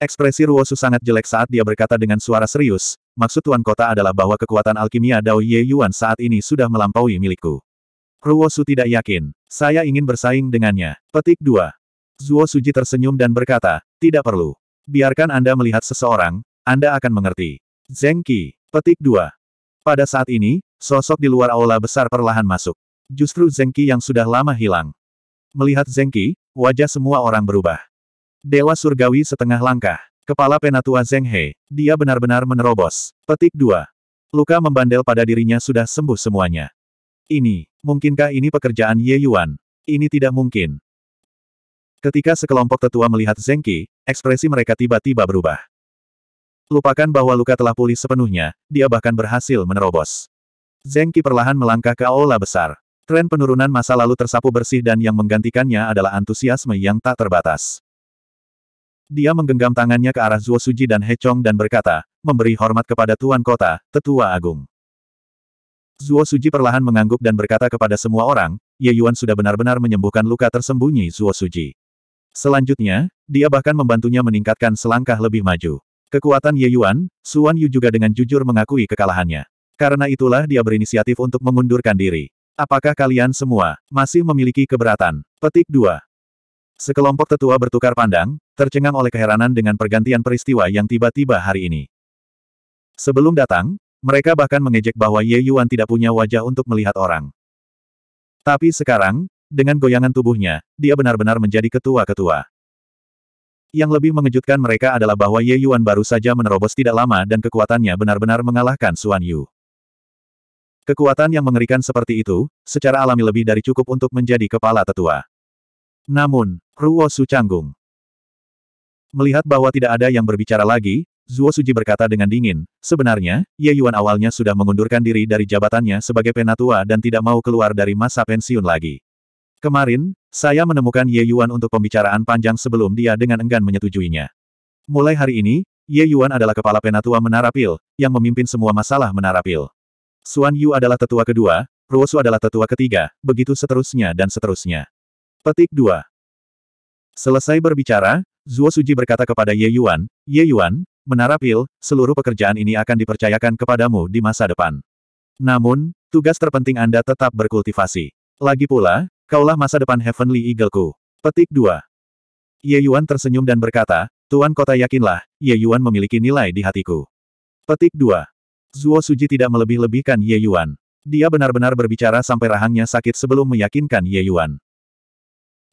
Ekspresi Ruosu sangat jelek saat dia berkata dengan suara serius, maksud Tuan Kota adalah bahwa kekuatan alkimia Dao Ye Yuan saat ini sudah melampaui milikku. Ruosu tidak yakin. Saya ingin bersaing dengannya. Petik 2. Zuo Suji tersenyum dan berkata, tidak perlu. Biarkan Anda melihat seseorang, Anda akan mengerti. Zengki. Petik 2. Pada saat ini, Sosok di luar aula besar perlahan masuk. Justru Zengki yang sudah lama hilang. Melihat Zengki, wajah semua orang berubah. Dewa Surgawi setengah langkah. Kepala Penatua Zeng He, dia benar-benar menerobos. Petik 2. Luka membandel pada dirinya sudah sembuh semuanya. Ini, mungkinkah ini pekerjaan Ye Yuan? Ini tidak mungkin. Ketika sekelompok tetua melihat Zengki, ekspresi mereka tiba-tiba berubah. Lupakan bahwa luka telah pulih sepenuhnya, dia bahkan berhasil menerobos. Zengki perlahan melangkah ke aula besar. Tren penurunan masa lalu tersapu bersih dan yang menggantikannya adalah antusiasme yang tak terbatas. Dia menggenggam tangannya ke arah Zuo Suji dan He Chong dan berkata, memberi hormat kepada Tuan Kota, Tetua Agung. Zuo Suji perlahan mengangguk dan berkata kepada semua orang, Ye Yuan sudah benar-benar menyembuhkan luka tersembunyi Zuo Suji. Selanjutnya, dia bahkan membantunya meningkatkan selangkah lebih maju. Kekuatan Ye Yuan, Suan Yu juga dengan jujur mengakui kekalahannya. Karena itulah dia berinisiatif untuk mengundurkan diri. Apakah kalian semua masih memiliki keberatan? Petik 2. Sekelompok tetua bertukar pandang, tercengang oleh keheranan dengan pergantian peristiwa yang tiba-tiba hari ini. Sebelum datang, mereka bahkan mengejek bahwa Ye Yuan tidak punya wajah untuk melihat orang. Tapi sekarang, dengan goyangan tubuhnya, dia benar-benar menjadi ketua-ketua. Yang lebih mengejutkan mereka adalah bahwa Ye Yuan baru saja menerobos tidak lama dan kekuatannya benar-benar mengalahkan Suan Yu. Kekuatan yang mengerikan seperti itu, secara alami lebih dari cukup untuk menjadi kepala tetua. Namun, Ruo Su canggung. Melihat bahwa tidak ada yang berbicara lagi, Zuo Suji berkata dengan dingin, sebenarnya, Ye Yuan awalnya sudah mengundurkan diri dari jabatannya sebagai penatua dan tidak mau keluar dari masa pensiun lagi. Kemarin, saya menemukan Ye Yuan untuk pembicaraan panjang sebelum dia dengan enggan menyetujuinya. Mulai hari ini, Ye Yuan adalah kepala penatua Menara Pil, yang memimpin semua masalah Menara Pil. Suan Yu adalah tetua kedua, Ruosu adalah tetua ketiga, begitu seterusnya dan seterusnya. Petik 2. Selesai berbicara, Zuo Suji berkata kepada Ye Yuan, Ye Yuan, menara pil, seluruh pekerjaan ini akan dipercayakan kepadamu di masa depan. Namun, tugas terpenting Anda tetap berkultivasi. Lagi pula, kaulah masa depan Heavenly Eagleku. Petik 2. Ye Yuan tersenyum dan berkata, Tuan Kota yakinlah, Ye Yuan memiliki nilai di hatiku. Petik 2. Zuo Suji tidak melebih-lebihkan Ye Yuan. Dia benar-benar berbicara sampai rahangnya sakit sebelum meyakinkan Ye Yuan.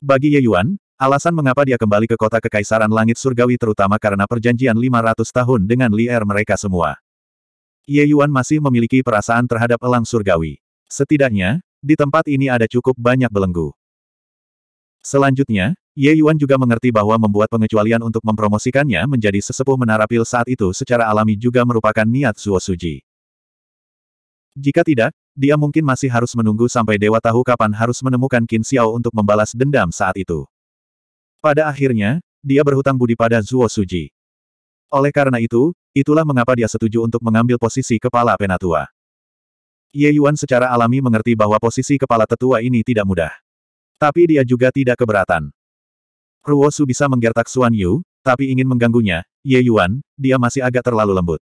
Bagi Ye Yuan, alasan mengapa dia kembali ke kota Kekaisaran Langit Surgawi terutama karena perjanjian 500 tahun dengan Li Er mereka semua. Ye Yuan masih memiliki perasaan terhadap elang surgawi. Setidaknya, di tempat ini ada cukup banyak belenggu. Selanjutnya, Ye Yuan juga mengerti bahwa membuat pengecualian untuk mempromosikannya menjadi sesepuh menara pil saat itu secara alami juga merupakan niat Zuo Suji. Jika tidak, dia mungkin masih harus menunggu sampai dewa tahu kapan harus menemukan Qin Xiao untuk membalas dendam saat itu. Pada akhirnya, dia berhutang budi pada Zuo Suji. Oleh karena itu, itulah mengapa dia setuju untuk mengambil posisi kepala penatua. Ye Yuan secara alami mengerti bahwa posisi kepala tetua ini tidak mudah. Tapi dia juga tidak keberatan. Su bisa menggertak Xuan Yu, tapi ingin mengganggunya, Ye Yuan, dia masih agak terlalu lembut.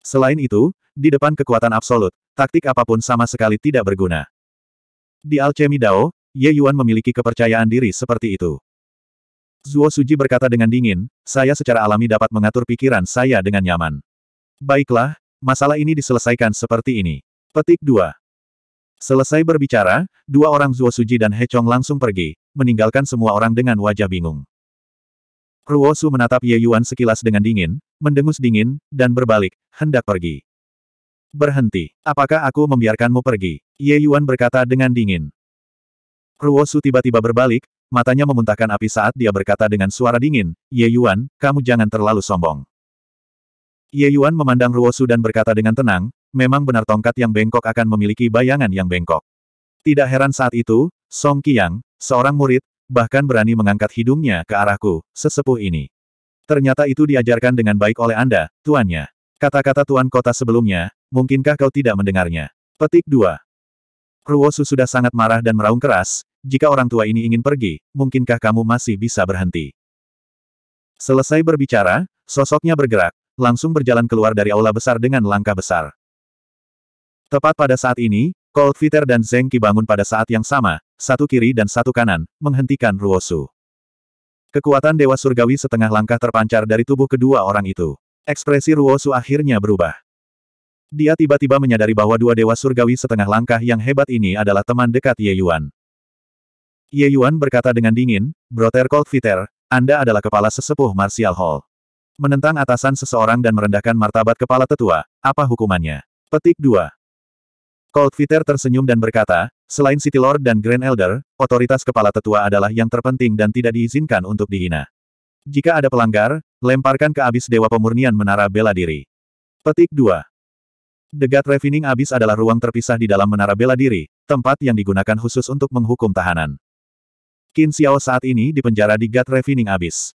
Selain itu, di depan kekuatan absolut, taktik apapun sama sekali tidak berguna. Di Alchemy Dao, Ye Yuan memiliki kepercayaan diri seperti itu. Zuo Suji berkata dengan dingin, saya secara alami dapat mengatur pikiran saya dengan nyaman. Baiklah, masalah ini diselesaikan seperti ini. Petik 2. Selesai berbicara, dua orang Zuo Suji dan He Chong langsung pergi, meninggalkan semua orang dengan wajah bingung. Ruosu menatap Ye Yuan sekilas dengan dingin, mendengus dingin, dan berbalik, hendak pergi. Berhenti. Apakah aku membiarkanmu pergi? Ye Yuan berkata dengan dingin. Ruosu tiba-tiba berbalik, matanya memuntahkan api saat dia berkata dengan suara dingin, Ye Yuan, kamu jangan terlalu sombong. Ye Yuan memandang Ruosu dan berkata dengan tenang, memang benar tongkat yang bengkok akan memiliki bayangan yang bengkok. Tidak heran saat itu, Song Qiang, Seorang murid, bahkan berani mengangkat hidungnya ke arahku, sesepuh ini. Ternyata itu diajarkan dengan baik oleh Anda, tuannya. Kata-kata tuan kota sebelumnya, mungkinkah kau tidak mendengarnya? Petik 2. Ruosu sudah sangat marah dan meraung keras, jika orang tua ini ingin pergi, mungkinkah kamu masih bisa berhenti? Selesai berbicara, sosoknya bergerak, langsung berjalan keluar dari aula besar dengan langkah besar. Tepat pada saat ini, Cold Fitter dan Zeng Qi bangun pada saat yang sama, satu kiri dan satu kanan, menghentikan Ruosu. Kekuatan Dewa Surgawi setengah langkah terpancar dari tubuh kedua orang itu. Ekspresi Ruosu akhirnya berubah. Dia tiba-tiba menyadari bahwa dua Dewa Surgawi setengah langkah yang hebat ini adalah teman dekat Ye Yuan. Ye Yuan berkata dengan dingin, Brother Cold Fitter, Anda adalah kepala sesepuh Martial Hall. Menentang atasan seseorang dan merendahkan martabat kepala tetua, apa hukumannya? Petik 2. Cold Coldfeeder tersenyum dan berkata, selain City Lord dan Grand Elder, otoritas kepala tetua adalah yang terpenting dan tidak diizinkan untuk dihina. Jika ada pelanggar, lemparkan ke abis Dewa Pemurnian Menara Bela Diri. Petik 2. Degat Refining Abis adalah ruang terpisah di dalam Menara Bela Diri, tempat yang digunakan khusus untuk menghukum tahanan. Qin Xiao saat ini dipenjara di Gat Refining Abis.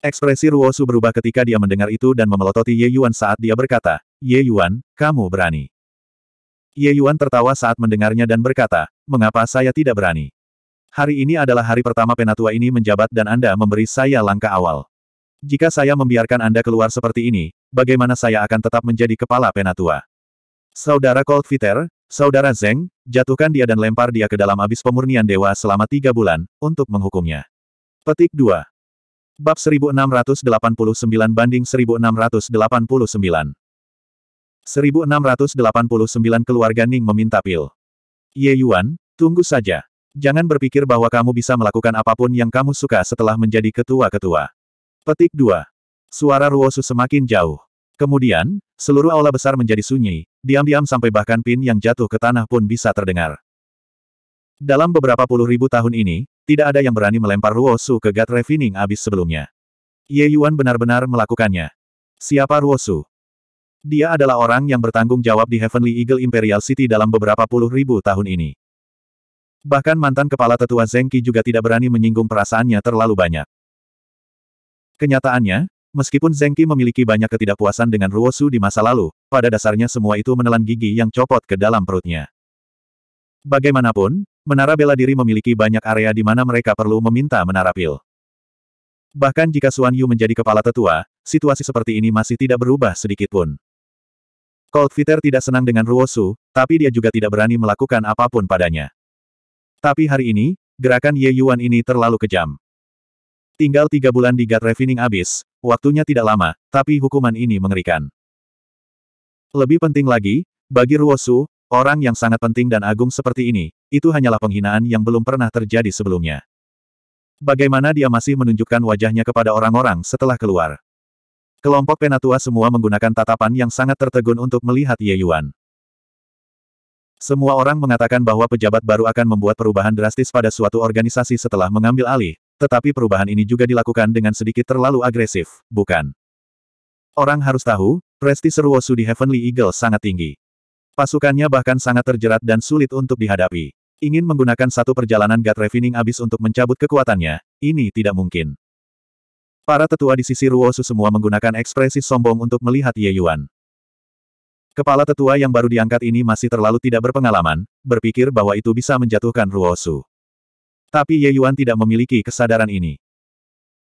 Ekspresi Ruosu berubah ketika dia mendengar itu dan memelototi Ye Yuan saat dia berkata, Ye Yuan, kamu berani. Ye Yuan tertawa saat mendengarnya dan berkata, mengapa saya tidak berani? Hari ini adalah hari pertama penatua ini menjabat dan Anda memberi saya langkah awal. Jika saya membiarkan Anda keluar seperti ini, bagaimana saya akan tetap menjadi kepala penatua? Saudara Cold Fitter, Saudara Zeng, jatuhkan dia dan lempar dia ke dalam abis pemurnian dewa selama tiga bulan, untuk menghukumnya. Petik 2. Bab 1689 banding 1689 1689 keluarga Ning meminta pil. Ye Yuan, tunggu saja. Jangan berpikir bahwa kamu bisa melakukan apapun yang kamu suka setelah menjadi ketua-ketua. Petik 2. Suara Ruosu semakin jauh. Kemudian, seluruh aula besar menjadi sunyi, diam-diam sampai bahkan pin yang jatuh ke tanah pun bisa terdengar. Dalam beberapa puluh ribu tahun ini, tidak ada yang berani melempar Ruosu ke Gat Refining abis sebelumnya. Ye Yuan benar-benar melakukannya. Siapa Ruosu? Dia adalah orang yang bertanggung jawab di Heavenly Eagle Imperial City dalam beberapa puluh ribu tahun ini. Bahkan mantan kepala tetua Zengki juga tidak berani menyinggung perasaannya terlalu banyak. Kenyataannya, meskipun Zengki memiliki banyak ketidakpuasan dengan Ruosu di masa lalu, pada dasarnya semua itu menelan gigi yang copot ke dalam perutnya. Bagaimanapun, menara bela diri memiliki banyak area di mana mereka perlu meminta menara pil. Bahkan jika Suan Yu menjadi kepala tetua, situasi seperti ini masih tidak berubah sedikitpun. Cold Viter tidak senang dengan Ruosu, tapi dia juga tidak berani melakukan apapun padanya. Tapi hari ini, gerakan Ye Yuan ini terlalu kejam. Tinggal tiga bulan di God Refining abis, waktunya tidak lama, tapi hukuman ini mengerikan. Lebih penting lagi, bagi Ruosu, orang yang sangat penting dan agung seperti ini, itu hanyalah penghinaan yang belum pernah terjadi sebelumnya. Bagaimana dia masih menunjukkan wajahnya kepada orang-orang setelah keluar? Kelompok penatua semua menggunakan tatapan yang sangat tertegun untuk melihat Ye Yuan. Semua orang mengatakan bahwa pejabat baru akan membuat perubahan drastis pada suatu organisasi setelah mengambil alih, tetapi perubahan ini juga dilakukan dengan sedikit terlalu agresif, bukan? Orang harus tahu, prestise Ruosu di Heavenly Eagle sangat tinggi. Pasukannya bahkan sangat terjerat dan sulit untuk dihadapi. Ingin menggunakan satu perjalanan Gat refining abis untuk mencabut kekuatannya, ini tidak mungkin. Para tetua di sisi Ruosu semua menggunakan ekspresi sombong untuk melihat Ye Yuan. Kepala tetua yang baru diangkat ini masih terlalu tidak berpengalaman, berpikir bahwa itu bisa menjatuhkan Ruosu. Tapi Ye Yuan tidak memiliki kesadaran ini.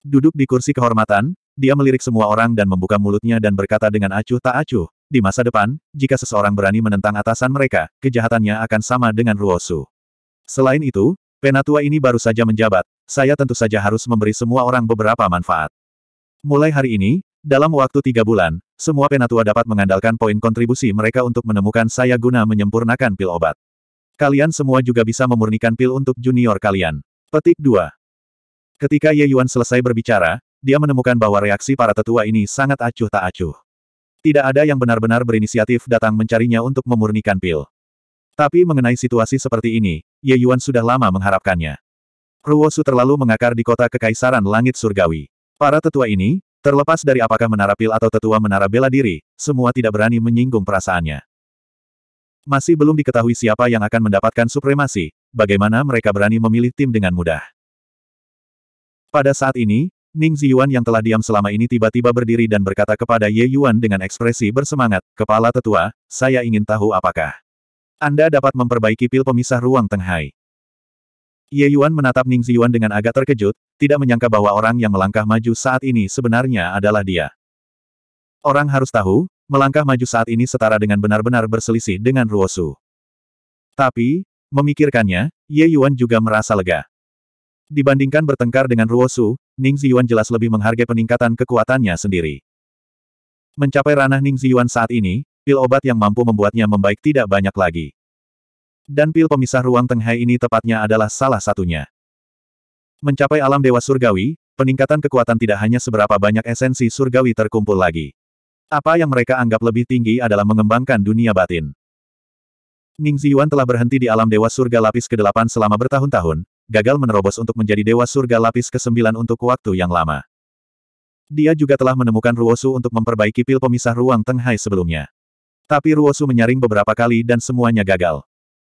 Duduk di kursi kehormatan, dia melirik semua orang dan membuka mulutnya dan berkata dengan acuh tak acuh, di masa depan, jika seseorang berani menentang atasan mereka, kejahatannya akan sama dengan Ruosu. Selain itu, penatua ini baru saja menjabat, saya tentu saja harus memberi semua orang beberapa manfaat. Mulai hari ini, dalam waktu tiga bulan, semua penatua dapat mengandalkan poin kontribusi mereka untuk menemukan saya guna menyempurnakan pil obat. Kalian semua juga bisa memurnikan pil untuk junior kalian. Petik 2. Ketika Ye Yuan selesai berbicara, dia menemukan bahwa reaksi para tetua ini sangat acuh tak acuh. Tidak ada yang benar-benar berinisiatif datang mencarinya untuk memurnikan pil. Tapi mengenai situasi seperti ini, Ye Yuan sudah lama mengharapkannya. Ruosu terlalu mengakar di kota Kekaisaran Langit Surgawi. Para tetua ini, terlepas dari apakah menara pil atau tetua menara bela diri, semua tidak berani menyinggung perasaannya. Masih belum diketahui siapa yang akan mendapatkan supremasi, bagaimana mereka berani memilih tim dengan mudah. Pada saat ini, Ning Ziyuan yang telah diam selama ini tiba-tiba berdiri dan berkata kepada Ye Yuan dengan ekspresi bersemangat, Kepala Tetua, saya ingin tahu apakah Anda dapat memperbaiki pil pemisah ruang Tenghai. Ye Yuan menatap Ning Ziyuan dengan agak terkejut, tidak menyangka bahwa orang yang melangkah maju saat ini sebenarnya adalah dia. Orang harus tahu, melangkah maju saat ini setara dengan benar-benar berselisih dengan Ruosu. Tapi, memikirkannya, Ye Yuan juga merasa lega. Dibandingkan bertengkar dengan Ruosu, Ning Ziyuan jelas lebih menghargai peningkatan kekuatannya sendiri. Mencapai ranah Ning Ziyuan saat ini, pil obat yang mampu membuatnya membaik tidak banyak lagi. Dan pil pemisah ruang Tenghai ini tepatnya adalah salah satunya. Mencapai alam dewa surgawi, peningkatan kekuatan tidak hanya seberapa banyak esensi surgawi terkumpul lagi. Apa yang mereka anggap lebih tinggi adalah mengembangkan dunia batin. Ning Ziyuan telah berhenti di alam dewa surga lapis ke-8 selama bertahun-tahun, gagal menerobos untuk menjadi dewa surga lapis ke-9 untuk waktu yang lama. Dia juga telah menemukan Ruosu untuk memperbaiki pil pemisah ruang Tenghai sebelumnya. Tapi Ruosu menyaring beberapa kali dan semuanya gagal.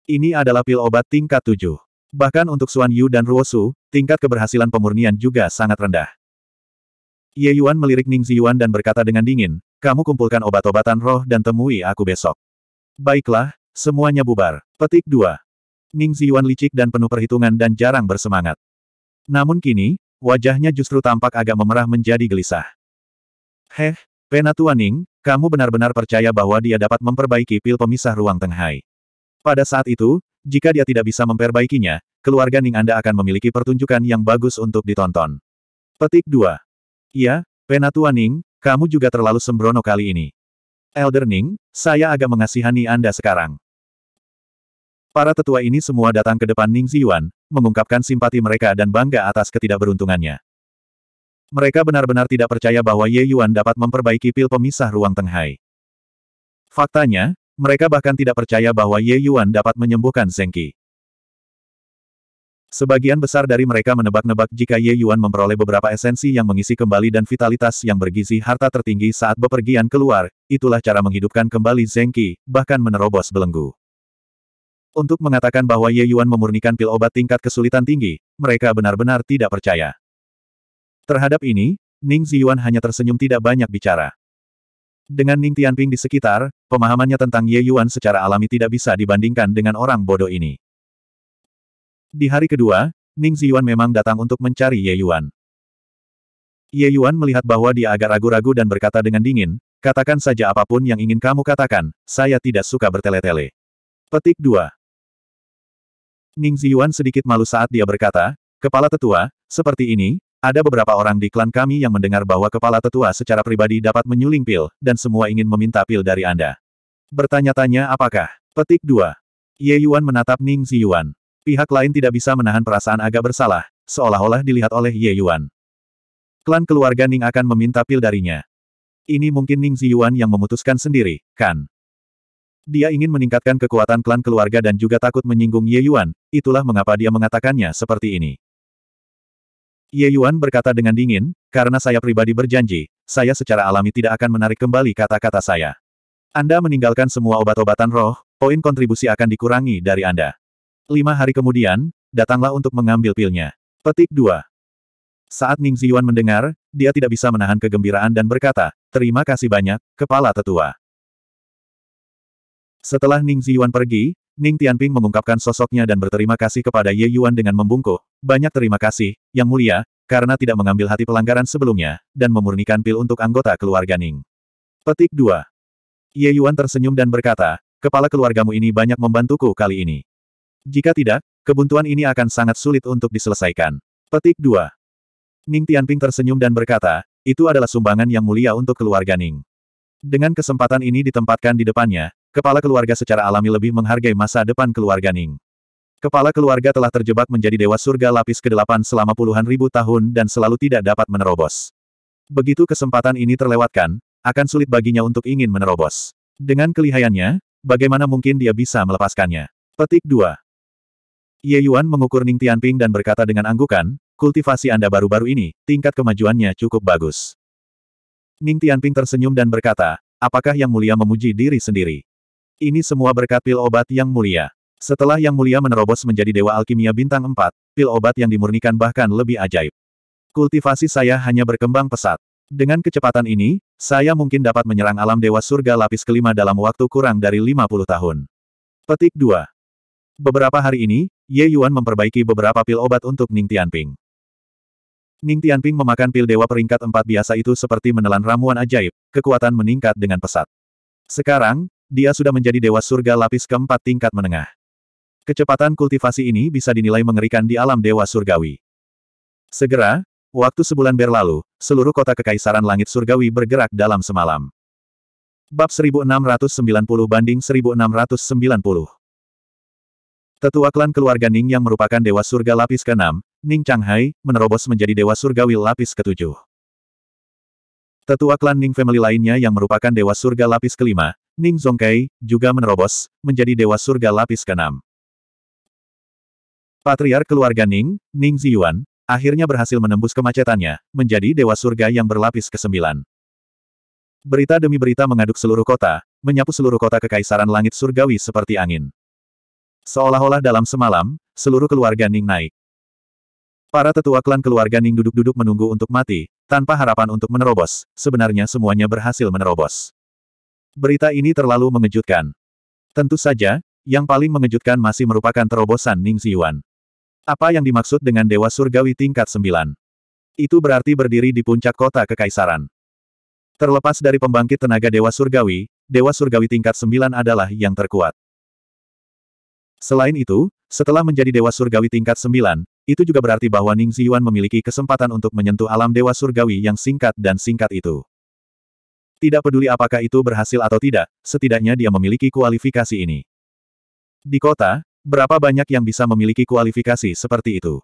Ini adalah pil obat tingkat 7. Bahkan untuk Xuan Yu dan Ruosu, tingkat keberhasilan pemurnian juga sangat rendah. Ye Yuan melirik Ning Ziyuan dan berkata dengan dingin, kamu kumpulkan obat-obatan roh dan temui aku besok. Baiklah, semuanya bubar. Petik 2. Ning Ziyuan licik dan penuh perhitungan dan jarang bersemangat. Namun kini, wajahnya justru tampak agak memerah menjadi gelisah. Heh, Penatua Ning, kamu benar-benar percaya bahwa dia dapat memperbaiki pil pemisah ruang Tenghai. Pada saat itu, jika dia tidak bisa memperbaikinya, keluarga Ning Anda akan memiliki pertunjukan yang bagus untuk ditonton. Petik 2. Iya, Penatua Ning, kamu juga terlalu sembrono kali ini. Elder Ning, saya agak mengasihani Anda sekarang. Para tetua ini semua datang ke depan Ning Ziyuan, mengungkapkan simpati mereka dan bangga atas ketidakberuntungannya. Mereka benar-benar tidak percaya bahwa Ye Yuan dapat memperbaiki pil pemisah ruang Tenghai. Faktanya, mereka bahkan tidak percaya bahwa Ye Yuan dapat menyembuhkan Zengki. Sebagian besar dari mereka menebak-nebak jika Ye Yuan memperoleh beberapa esensi yang mengisi kembali dan vitalitas yang bergizi harta tertinggi saat bepergian keluar, itulah cara menghidupkan kembali Zengki, bahkan menerobos belenggu. Untuk mengatakan bahwa Ye Yuan memurnikan pil obat tingkat kesulitan tinggi, mereka benar-benar tidak percaya. Terhadap ini, Ning Ziyuan hanya tersenyum tidak banyak bicara. Dengan Ning Tianping di sekitar, Pemahamannya tentang Ye Yuan secara alami tidak bisa dibandingkan dengan orang bodoh ini. Di hari kedua, Ning Ziyuan memang datang untuk mencari Ye Yuan. Ye Yuan melihat bahwa dia agak ragu-ragu dan berkata dengan dingin, katakan saja apapun yang ingin kamu katakan, saya tidak suka bertele-tele. Petik 2. Ning Ziyuan sedikit malu saat dia berkata, Kepala tetua, seperti ini, ada beberapa orang di klan kami yang mendengar bahwa kepala tetua secara pribadi dapat menyuling pil, dan semua ingin meminta pil dari Anda. Bertanya-tanya apakah? Petik 2. Ye Yuan menatap Ning Ziyuan. Pihak lain tidak bisa menahan perasaan agak bersalah, seolah-olah dilihat oleh Ye Yuan. Klan keluarga Ning akan meminta pil darinya. Ini mungkin Ning Ziyuan yang memutuskan sendiri, kan? Dia ingin meningkatkan kekuatan klan keluarga dan juga takut menyinggung Ye Yuan, itulah mengapa dia mengatakannya seperti ini. Ye Yuan berkata dengan dingin, karena saya pribadi berjanji, saya secara alami tidak akan menarik kembali kata-kata saya. Anda meninggalkan semua obat-obatan roh, poin kontribusi akan dikurangi dari Anda. Lima hari kemudian, datanglah untuk mengambil pilnya. Petik 2. Saat Ning Ziyuan mendengar, dia tidak bisa menahan kegembiraan dan berkata, terima kasih banyak, Kepala Tetua. Setelah Ning Ziyuan pergi, Ning Tianping mengungkapkan sosoknya dan berterima kasih kepada Ye Yuan dengan membungkuk. Banyak terima kasih, Yang Mulia, karena tidak mengambil hati pelanggaran sebelumnya, dan memurnikan pil untuk anggota keluarga Ning. Petik 2. Ye Yuan tersenyum dan berkata, kepala keluargamu ini banyak membantuku kali ini. Jika tidak, kebuntuan ini akan sangat sulit untuk diselesaikan. Petik 2. Ning Tianping tersenyum dan berkata, itu adalah sumbangan yang mulia untuk keluarga Ning. Dengan kesempatan ini ditempatkan di depannya, Kepala keluarga secara alami lebih menghargai masa depan keluarga Ning. Kepala keluarga telah terjebak menjadi dewa surga lapis ke-8 selama puluhan ribu tahun dan selalu tidak dapat menerobos. Begitu kesempatan ini terlewatkan, akan sulit baginya untuk ingin menerobos. Dengan kelihayannya, bagaimana mungkin dia bisa melepaskannya? Petik 2. Ye Yuan mengukur Ning Tianping dan berkata dengan anggukan, kultivasi Anda baru-baru ini, tingkat kemajuannya cukup bagus. Ning Tianping tersenyum dan berkata, apakah yang mulia memuji diri sendiri? Ini semua berkat pil obat yang mulia. Setelah yang mulia menerobos menjadi Dewa Alkimia Bintang 4, pil obat yang dimurnikan bahkan lebih ajaib. Kultivasi saya hanya berkembang pesat. Dengan kecepatan ini, saya mungkin dapat menyerang alam Dewa Surga Lapis Kelima dalam waktu kurang dari 50 tahun. Petik 2. Beberapa hari ini, Ye Yuan memperbaiki beberapa pil obat untuk Ning Tianping. Ning Tianping memakan pil Dewa peringkat 4 biasa itu seperti menelan ramuan ajaib, kekuatan meningkat dengan pesat. Sekarang, dia sudah menjadi dewa surga lapis keempat tingkat menengah. Kecepatan kultivasi ini bisa dinilai mengerikan di alam dewa surgawi. Segera, waktu sebulan berlalu, seluruh kota kekaisaran langit surgawi bergerak dalam semalam. Bab 1690 banding 1690 Tetua klan keluarga Ning yang merupakan dewa surga lapis ke-6, Ning Changhai, menerobos menjadi dewa surgawi lapis ke-7. Tetua klan Ning family lainnya yang merupakan dewa surga lapis kelima, Ning Zongkai, juga menerobos, menjadi Dewa Surga Lapis ke-6. Patriark keluarga Ning, Ning Ziyuan, akhirnya berhasil menembus kemacetannya, menjadi Dewa Surga yang berlapis ke-9. Berita demi berita mengaduk seluruh kota, menyapu seluruh kota kekaisaran langit surgawi seperti angin. Seolah-olah dalam semalam, seluruh keluarga Ning naik. Para tetua klan keluarga Ning duduk-duduk menunggu untuk mati, tanpa harapan untuk menerobos, sebenarnya semuanya berhasil menerobos. Berita ini terlalu mengejutkan. Tentu saja, yang paling mengejutkan masih merupakan terobosan Ning Xiyuan. Apa yang dimaksud dengan Dewa Surgawi tingkat 9? Itu berarti berdiri di puncak kota kekaisaran. Terlepas dari pembangkit tenaga Dewa Surgawi, Dewa Surgawi tingkat 9 adalah yang terkuat. Selain itu, setelah menjadi Dewa Surgawi tingkat 9, itu juga berarti bahwa Ning Xiyuan memiliki kesempatan untuk menyentuh alam Dewa Surgawi yang singkat dan singkat itu. Tidak peduli apakah itu berhasil atau tidak, setidaknya dia memiliki kualifikasi ini. Di kota, berapa banyak yang bisa memiliki kualifikasi seperti itu?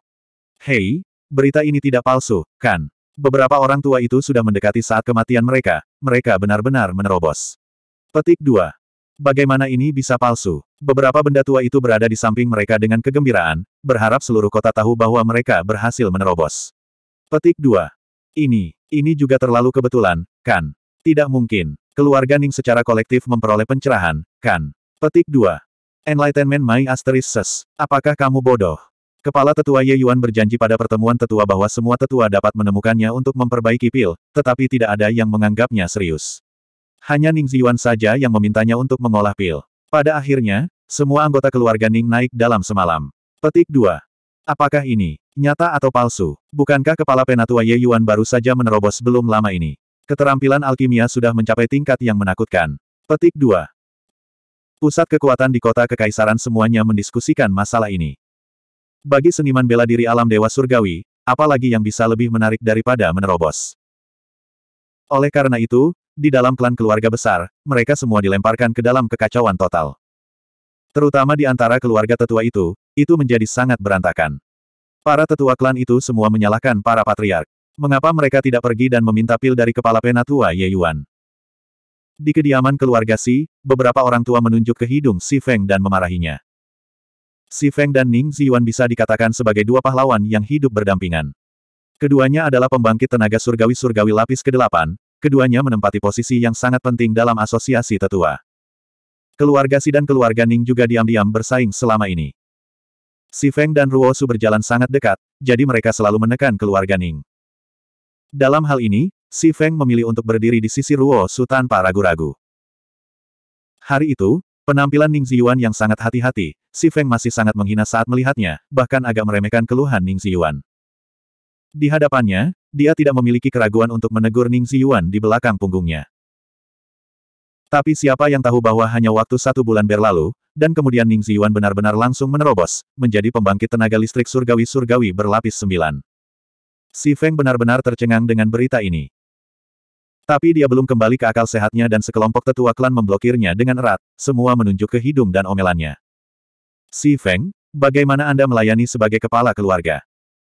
Hei, berita ini tidak palsu, kan? Beberapa orang tua itu sudah mendekati saat kematian mereka, mereka benar-benar menerobos. Petik 2. Bagaimana ini bisa palsu? Beberapa benda tua itu berada di samping mereka dengan kegembiraan, berharap seluruh kota tahu bahwa mereka berhasil menerobos. Petik 2. Ini, ini juga terlalu kebetulan, kan? Tidak mungkin. Keluarga Ning secara kolektif memperoleh pencerahan, kan? Petik 2. Enlightenment Mai ses. Apakah kamu bodoh? Kepala Tetua Ye Yuan berjanji pada pertemuan tetua bahwa semua tetua dapat menemukannya untuk memperbaiki pil, tetapi tidak ada yang menganggapnya serius. Hanya Ning Ziyuan saja yang memintanya untuk mengolah pil. Pada akhirnya, semua anggota keluarga Ning naik dalam semalam. Petik 2. Apakah ini nyata atau palsu? Bukankah kepala penatua Ye Yuan baru saja menerobos belum lama ini? Keterampilan alkimia sudah mencapai tingkat yang menakutkan. Petik 2. Pusat kekuatan di kota kekaisaran semuanya mendiskusikan masalah ini. Bagi seniman bela diri alam dewa surgawi, apalagi yang bisa lebih menarik daripada menerobos. Oleh karena itu, di dalam klan keluarga besar, mereka semua dilemparkan ke dalam kekacauan total. Terutama di antara keluarga tetua itu, itu menjadi sangat berantakan. Para tetua klan itu semua menyalahkan para patriark. Mengapa mereka tidak pergi dan meminta pil dari kepala penatua Ye Yuan? Di kediaman keluarga Si, beberapa orang tua menunjuk ke hidung Si Feng dan memarahinya. Si Feng dan Ning Ziyuan bisa dikatakan sebagai dua pahlawan yang hidup berdampingan. Keduanya adalah pembangkit tenaga surgawi-surgawi lapis ke-8, keduanya menempati posisi yang sangat penting dalam asosiasi tetua. Keluarga Si dan keluarga Ning juga diam-diam bersaing selama ini. Si Feng dan Ruosu berjalan sangat dekat, jadi mereka selalu menekan keluarga Ning. Dalam hal ini, Si Feng memilih untuk berdiri di sisi Ruo Su tanpa ragu-ragu. Hari itu, penampilan Ning Ziyuan yang sangat hati-hati, Si Feng masih sangat menghina saat melihatnya, bahkan agak meremehkan keluhan Ning Ziyuan. Di hadapannya, dia tidak memiliki keraguan untuk menegur Ning Ziyuan di belakang punggungnya. Tapi siapa yang tahu bahwa hanya waktu satu bulan berlalu, dan kemudian Ning Ziyuan benar-benar langsung menerobos, menjadi pembangkit tenaga listrik surgawi-surgawi berlapis sembilan. Si Feng benar-benar tercengang dengan berita ini. Tapi dia belum kembali ke akal sehatnya dan sekelompok tetua klan memblokirnya dengan erat, semua menunjuk ke hidung dan omelannya. Si Feng, bagaimana Anda melayani sebagai kepala keluarga?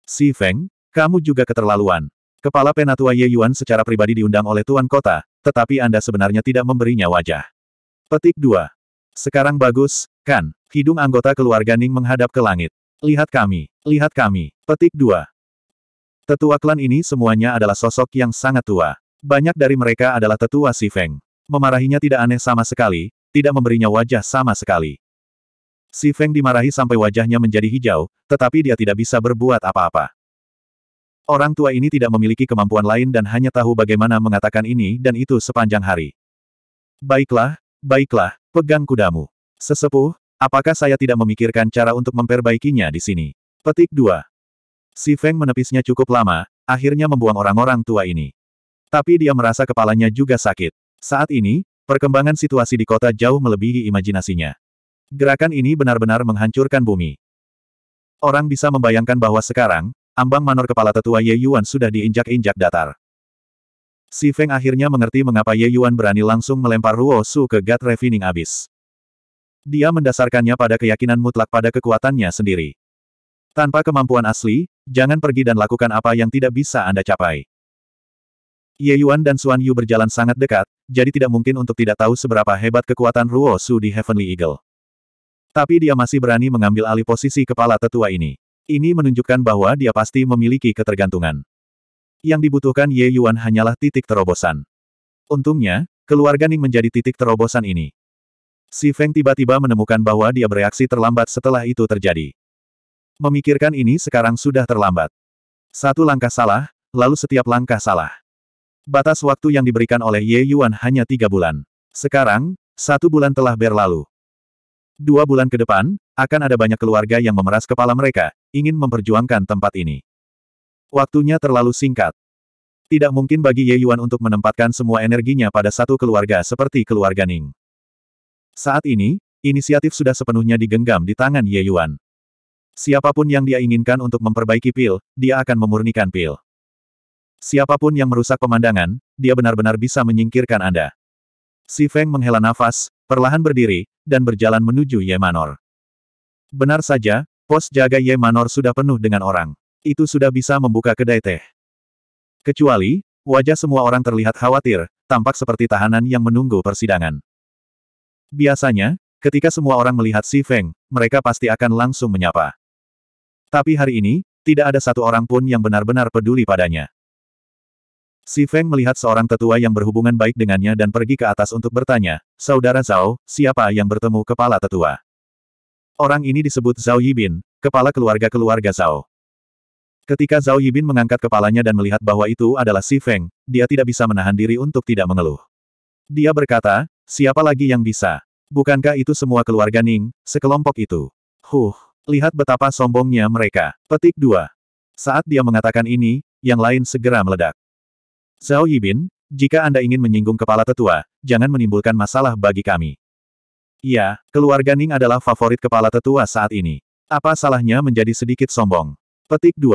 Si Feng, kamu juga keterlaluan. Kepala Penatua Ye Yuan secara pribadi diundang oleh Tuan Kota, tetapi Anda sebenarnya tidak memberinya wajah. Petik 2. Sekarang bagus, kan? Hidung anggota keluarga Ning menghadap ke langit. Lihat kami, lihat kami. Petik 2. Tetua klan ini semuanya adalah sosok yang sangat tua. Banyak dari mereka adalah tetua Si Feng. Memarahinya tidak aneh sama sekali, tidak memberinya wajah sama sekali. Si Feng dimarahi sampai wajahnya menjadi hijau, tetapi dia tidak bisa berbuat apa-apa. Orang tua ini tidak memiliki kemampuan lain dan hanya tahu bagaimana mengatakan ini dan itu sepanjang hari. Baiklah, baiklah, pegang kudamu. Sesepuh, apakah saya tidak memikirkan cara untuk memperbaikinya di sini? Petik 2. Si Feng menepisnya cukup lama, akhirnya membuang orang-orang tua ini. Tapi dia merasa kepalanya juga sakit. Saat ini, perkembangan situasi di kota jauh melebihi imajinasinya. Gerakan ini benar-benar menghancurkan bumi. Orang bisa membayangkan bahwa sekarang, ambang manor kepala tetua Ye Yuan sudah diinjak-injak datar. Si Feng akhirnya mengerti mengapa Ye Yuan berani langsung melempar Ruo Su ke Gat Refining Abyss. Dia mendasarkannya pada keyakinan mutlak pada kekuatannya sendiri. Tanpa kemampuan asli, jangan pergi dan lakukan apa yang tidak bisa Anda capai. Ye Yuan dan Xuan Yu berjalan sangat dekat, jadi tidak mungkin untuk tidak tahu seberapa hebat kekuatan Ruo Su di Heavenly Eagle. Tapi dia masih berani mengambil alih posisi kepala tetua ini. Ini menunjukkan bahwa dia pasti memiliki ketergantungan. Yang dibutuhkan Ye Yuan hanyalah titik terobosan. Untungnya, keluarga Ning menjadi titik terobosan ini. Si Feng tiba-tiba menemukan bahwa dia bereaksi terlambat setelah itu terjadi. Memikirkan ini sekarang sudah terlambat. Satu langkah salah, lalu setiap langkah salah. Batas waktu yang diberikan oleh Ye Yuan hanya tiga bulan. Sekarang, satu bulan telah berlalu. Dua bulan ke depan, akan ada banyak keluarga yang memeras kepala mereka, ingin memperjuangkan tempat ini. Waktunya terlalu singkat. Tidak mungkin bagi Ye Yuan untuk menempatkan semua energinya pada satu keluarga seperti keluarga Ning. Saat ini, inisiatif sudah sepenuhnya digenggam di tangan Ye Yuan. Siapapun yang dia inginkan untuk memperbaiki pil, dia akan memurnikan pil. Siapapun yang merusak pemandangan, dia benar-benar bisa menyingkirkan Anda. Si Feng menghela nafas, perlahan berdiri, dan berjalan menuju Ye Manor. Benar saja, pos jaga Ye Manor sudah penuh dengan orang. Itu sudah bisa membuka kedai teh. Kecuali, wajah semua orang terlihat khawatir, tampak seperti tahanan yang menunggu persidangan. Biasanya, ketika semua orang melihat Si Feng, mereka pasti akan langsung menyapa. Tapi hari ini, tidak ada satu orang pun yang benar-benar peduli padanya. Si Feng melihat seorang tetua yang berhubungan baik dengannya dan pergi ke atas untuk bertanya, Saudara Zhao, siapa yang bertemu kepala tetua? Orang ini disebut Zhao Yibin, kepala keluarga-keluarga Zhao. Ketika Zhao Yibin mengangkat kepalanya dan melihat bahwa itu adalah Si Feng, dia tidak bisa menahan diri untuk tidak mengeluh. Dia berkata, siapa lagi yang bisa? Bukankah itu semua keluarga Ning, sekelompok itu? Huh. Lihat betapa sombongnya mereka. Petik 2. Saat dia mengatakan ini, yang lain segera meledak. Zhao Yibin, jika Anda ingin menyinggung kepala tetua, jangan menimbulkan masalah bagi kami. Ya, keluarga Ning adalah favorit kepala tetua saat ini. Apa salahnya menjadi sedikit sombong? Petik 2.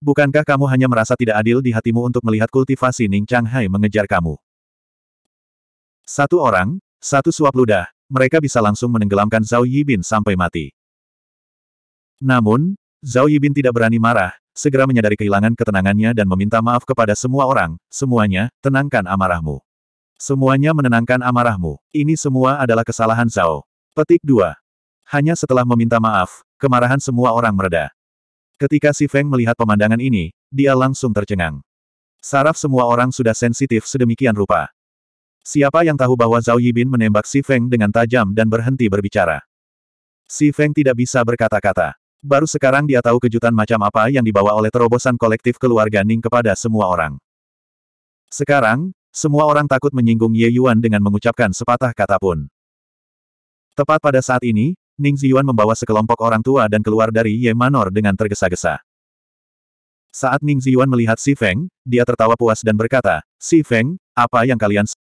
Bukankah kamu hanya merasa tidak adil di hatimu untuk melihat kultivasi Ning Chang Hai mengejar kamu? Satu orang, satu suap ludah, mereka bisa langsung menenggelamkan Zhao Yibin sampai mati. Namun, Zhao Yibin tidak berani marah, segera menyadari kehilangan ketenangannya dan meminta maaf kepada semua orang, semuanya, tenangkan amarahmu. Semuanya menenangkan amarahmu, ini semua adalah kesalahan Zhao. Petik 2. Hanya setelah meminta maaf, kemarahan semua orang mereda. Ketika Si Feng melihat pemandangan ini, dia langsung tercengang. Saraf semua orang sudah sensitif sedemikian rupa. Siapa yang tahu bahwa Zhao Yibin menembak Si Feng dengan tajam dan berhenti berbicara? Si Feng tidak bisa berkata-kata. Baru sekarang dia tahu kejutan macam apa yang dibawa oleh terobosan kolektif keluarga Ning kepada semua orang. Sekarang, semua orang takut menyinggung Ye Yuan dengan mengucapkan sepatah kata pun. Tepat pada saat ini, Ning Ziyuan membawa sekelompok orang tua dan keluar dari Ye Manor dengan tergesa-gesa. Saat Ning Ziyuan melihat Si Feng, dia tertawa puas dan berkata, Si Feng, apa yang kalian